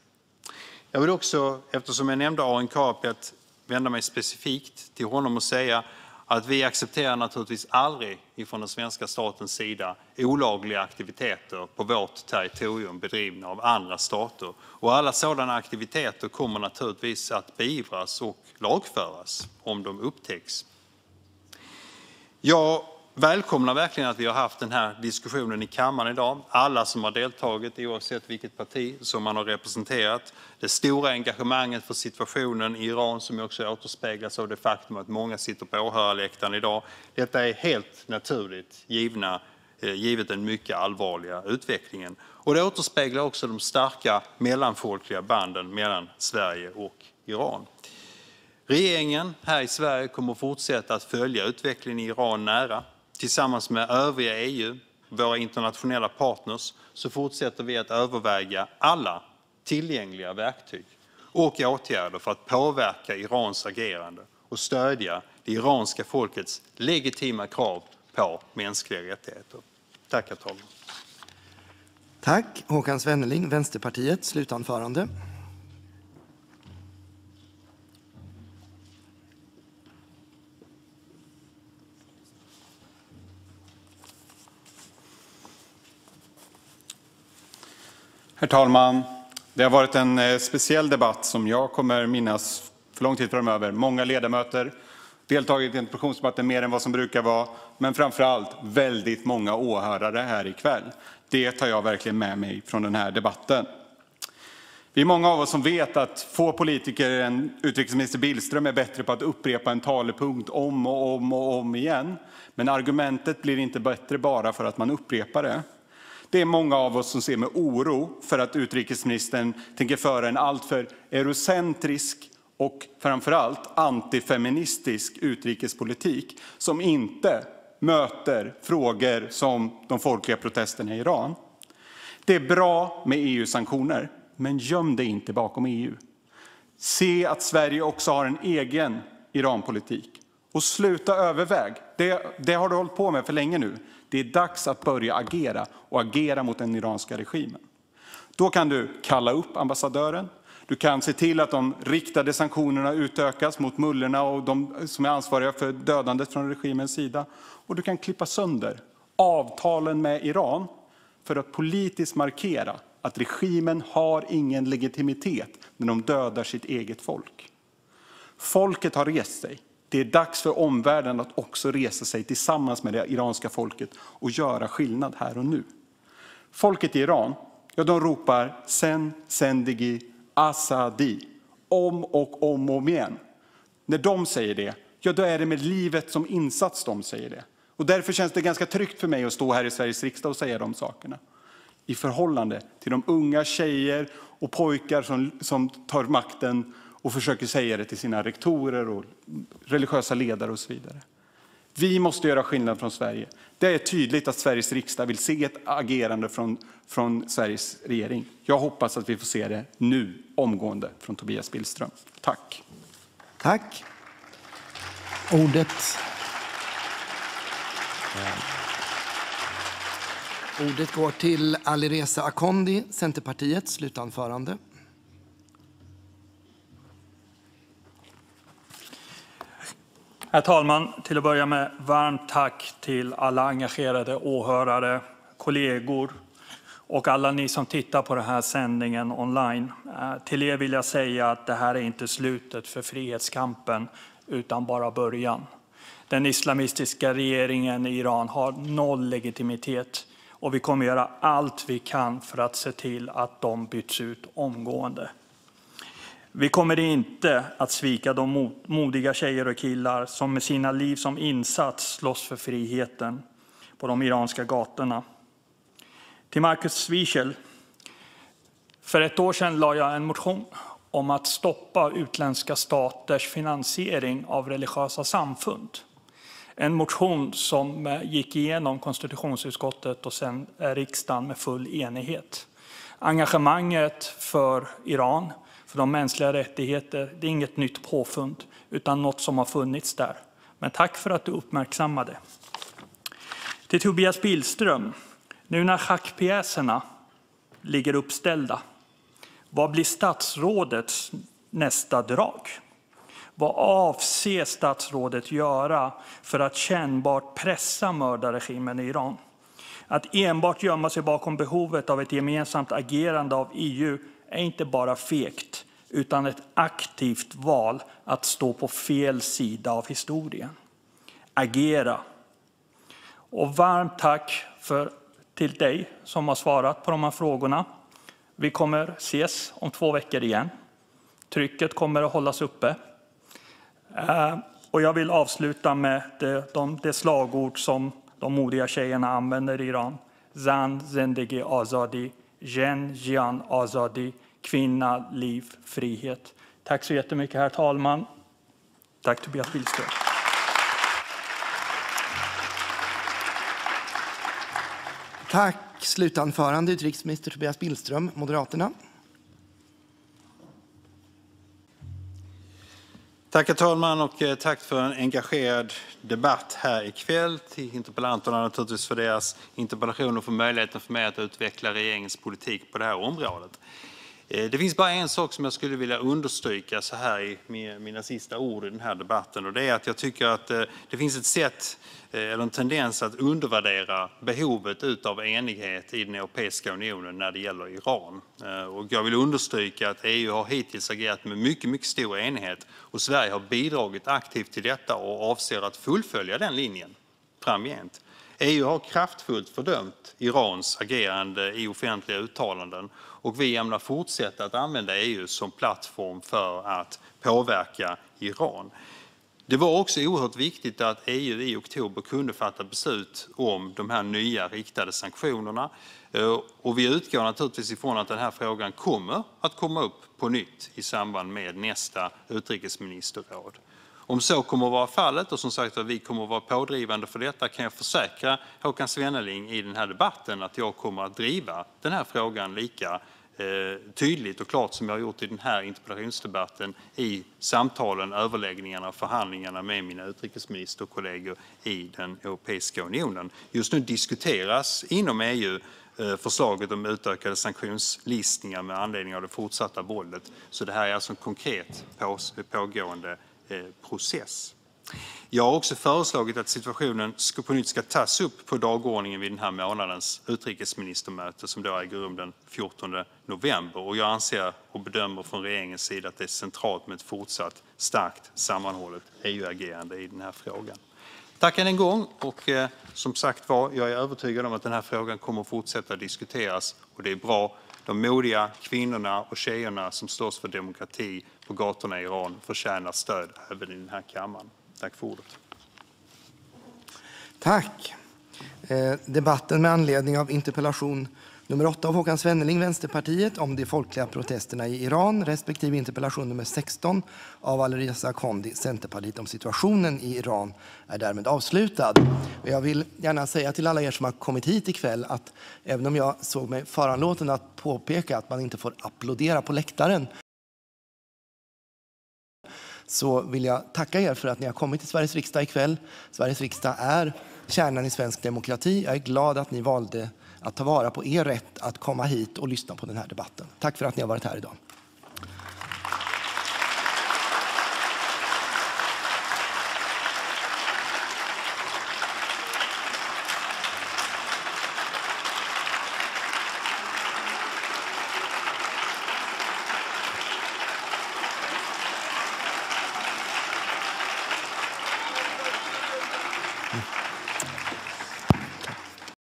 Jag vill också, eftersom jag nämnde Arin Karapet, vända mig specifikt till honom och säga följande att vi accepterar naturligtvis aldrig från den svenska statens sida olagliga aktiviteter på vårt territorium bedrivna av andra stater. och Alla sådana aktiviteter kommer naturligtvis att beivras och lagföras om de upptäcks välkomnar verkligen att vi har haft den här diskussionen i kammaren i dag. Alla som har deltagit, oavsett vilket parti som man har representerat. Det stora engagemanget för situationen i Iran som också återspeglas av det faktum att många sitter på åhörarläktaren idag. Detta är helt naturligt givna, eh, givet den mycket allvarliga utvecklingen. Och det återspeglar också de starka mellanfolkliga banden mellan Sverige och Iran. Regeringen här i Sverige kommer fortsätta att följa utvecklingen i Iran nära. Tillsammans med övriga EU och våra internationella partner fortsätter vi att överväga alla tillgängliga verktyg och åtgärder för att påverka Irans agerande och stödja det iranska folkets legitima krav på mänskliga rättigheter. Herr talman! Herr talman! Det har varit en eh, speciell debatt som jag kommer att minnas för lång tid framöver. Många ledamöter har deltagit i interpellationsdebatten mer än vad som brukar vara, men framför allt väldigt många åhörare här i kväll. Det tar jag verkligen med mig från den här debatten. Vi är många av oss som vet att få politiker än utrikesminister Billström är bättre på att upprepa en talepunkt om och om och om igen. Men argumentet blir inte bättre bara för att man upprepar det. Det är många av oss som ser med oro för att utrikesministern tänker föra en alltför eurocentrisk och framför allt antifeministisk utrikespolitik som inte möter frågor som de folkliga protesterna i Iran. Det är bra med EU-sanktioner, men göm dig inte bakom EU. Se att Sverige också har en egen Iranpolitik. Och sluta överväga. Det har du hållit på med för länge nu. Det är dags att börja agera och agera mot den iranska regimen. Då kan du kalla upp ambassadören. Du kan se till att de riktade sanktionerna utökas mot mullorna och de som är ansvariga för dödandet från regimens sida. Och du kan klippa sönder avtalen med Iran för att politiskt markera att regimen har ingen legitimitet när de dödar sitt eget folk. Folket har rest sig. Det är dags för omvärlden att också resa sig tillsammans med det iranska folket och göra skillnad här och nu. Folket i Iran ropar "Sen Zendegi Azadi!" om och om, och om igen. När de säger det, ja, då är det med livet som insats de säger det. Och därför känns det ganska tryggt för mig att stå här i Sveriges riksdag och säga de sakerna. I förhållande till de unga tjejer och pojkar som, som tar makten och försöker säga det till sina rektorer och religiösa ledare och så vidare. Vi måste göra skillnad från Sverige. Det är tydligt att Sveriges riksdag vill se ett agerande från, från Sveriges regering. Jag hoppas att vi får se det nu, omgående, från Tobias Billström. Tack. Tack. Ordet... Ordet går till Alireza Akhondi, Centerpartiet, slutanförande. Herr talman! Till att börja med: Varmt tack till alla engagerade åhörare, kollegor och alla ni som tittar på den här sändningen online. Eh, till er vill jag säga att det här inte är slutet för frihetskampen utan bara början. Den islamistiska regeringen i Iran har noll legitimitet, och vi kommer att göra allt vi kan för att se till att de byts ut omgående. Vi kommer inte att svika de modiga tjejer och killar som med sina liv som insats slåss för friheten på de iranska gatorna. Till Markus Wiechel: För ett år sedan väckte jag en motion om att stoppa utländska staters finansiering av religiösa samfund. Det var en motion som eh, gick igenom konstitutionsutskottet och sedan eh, riksdagen med full enighet. Engagemanget för Iran. För de mänskliga rättigheterna det är inget nytt påfund, utan något som har funnits där. Men tack för att du uppmärksammade. Till Tobias Billström. Nu när schackpjäserna ligger uppställda, vad blir statsrådets nästa drag? Vad avser statsrådet göra för att kännbart pressa mördarregimen i Iran? Att enbart gömma sig bakom behovet av ett gemensamt agerande av EU är inte bara fegt, utan ett aktivt val att stå på fel sida av historien. Agera. Och varmt tack för, till dig som har svarat på de här frågorna. Vi kommer ses om två veckor igen. Trycket kommer att hållas uppe. Eh, och jag vill avsluta med det, de, det slagord som de modiga tjejerna använder i Iran. Zan, Zendegi, Azadi. Jen, Jian, Azadi kvinna, liv, frihet. Tack så jättemycket, herr talman. Tack, Tobias Billström. Tack. Slutanförande, utrikesminister Tobias Billström, Moderaterna. Tack, herr talman, och eh, tack för en engagerad debatt här ikväll. Till interpellanterna naturligtvis för deras interpellationer och för möjligheten för mig att utveckla regeringens politik på det här området. Eh, det finns bara en sak som jag skulle vilja understryka så här i mina sista ord i den här debatten och det är att jag tycker att eh, det finns ett sätt eh, eller en tendens att undervärdera behovet av enighet i den europeiska unionen när det gäller Iran. Och jag vill understryka att EU har hittills agerat med mycket, mycket stor enighet och Sverige har bidragit aktivt till detta och avser att fullfölja den linjen framgent. EU har kraftfullt fördömt Irans agerande i offentliga uttalanden och vi ämnar fortsätta att använda EU som plattform för att påverka Iran. Det var också oerhört viktigt att EU i oktober kunde fatta beslut om de här nya riktade sanktionerna. Eh, och vi utgår naturligtvis ifrån att den här frågan kommer att komma upp på nytt i samband med nästa utrikesministerråd. Om så kommer att vara fallet, och som sagt att vi kommer att vara pådrivande för detta, kan jag försäkra Håkan Svenneling i den här debatten att jag kommer att driva den här frågan lika Eh, tydligt och klart som jag har gjort i den här interpellationsdebatten i samtalen, överläggningarna och förhandlingarna med mina utrikesministerkollegor i Europeiska unionen. Just nu diskuteras inom EU eh, förslaget om utökade sanktionslistningar med anledning av det fortsatta våldet. Så det här är alltså en konkret pågående eh, process. Jag har också föreslagit att situationen på nytt ska tas upp på dagordningen vid den här månadens utrikesministermöte som äger rum den 14 november. Jag anser och bedömer från regeringens sida att det är centralt med ett fortsatt starkt sammanhållet EU-agerande i den här frågan. Tack än en gång! Eh, som sagt var, jag är övertygad om att den här frågan kommer att fortsätta diskuteras, och det är bra. De modiga kvinnorna och tjejerna som slåss för demokrati på gatorna i Iran förtjänar stöd även i den här kammaren. Tack för ordet. Tack. Eh, debatten med anledning av interpellation nummer 8 av Håkan Svenneling, Vänsterpartiet, om de folkliga protesterna i Iran respektive interpellation nummer 16 av Alireza Akhondi, Centerpartiet, om situationen i Iran är därmed avslutad. Och jag vill gärna säga till alla er som har kommit hit ikväll att även om jag såg mig föranlåten att påpeka att man inte får applådera på läktaren så vill jag tacka er för att ni har kommit till Sveriges riksdag ikväll. Sveriges riksdag är kärnan i svensk demokrati. Jag är glad att ni valde att ta vara på er rätt att komma hit och lyssna på den här debatten. Tack för att ni har varit här idag.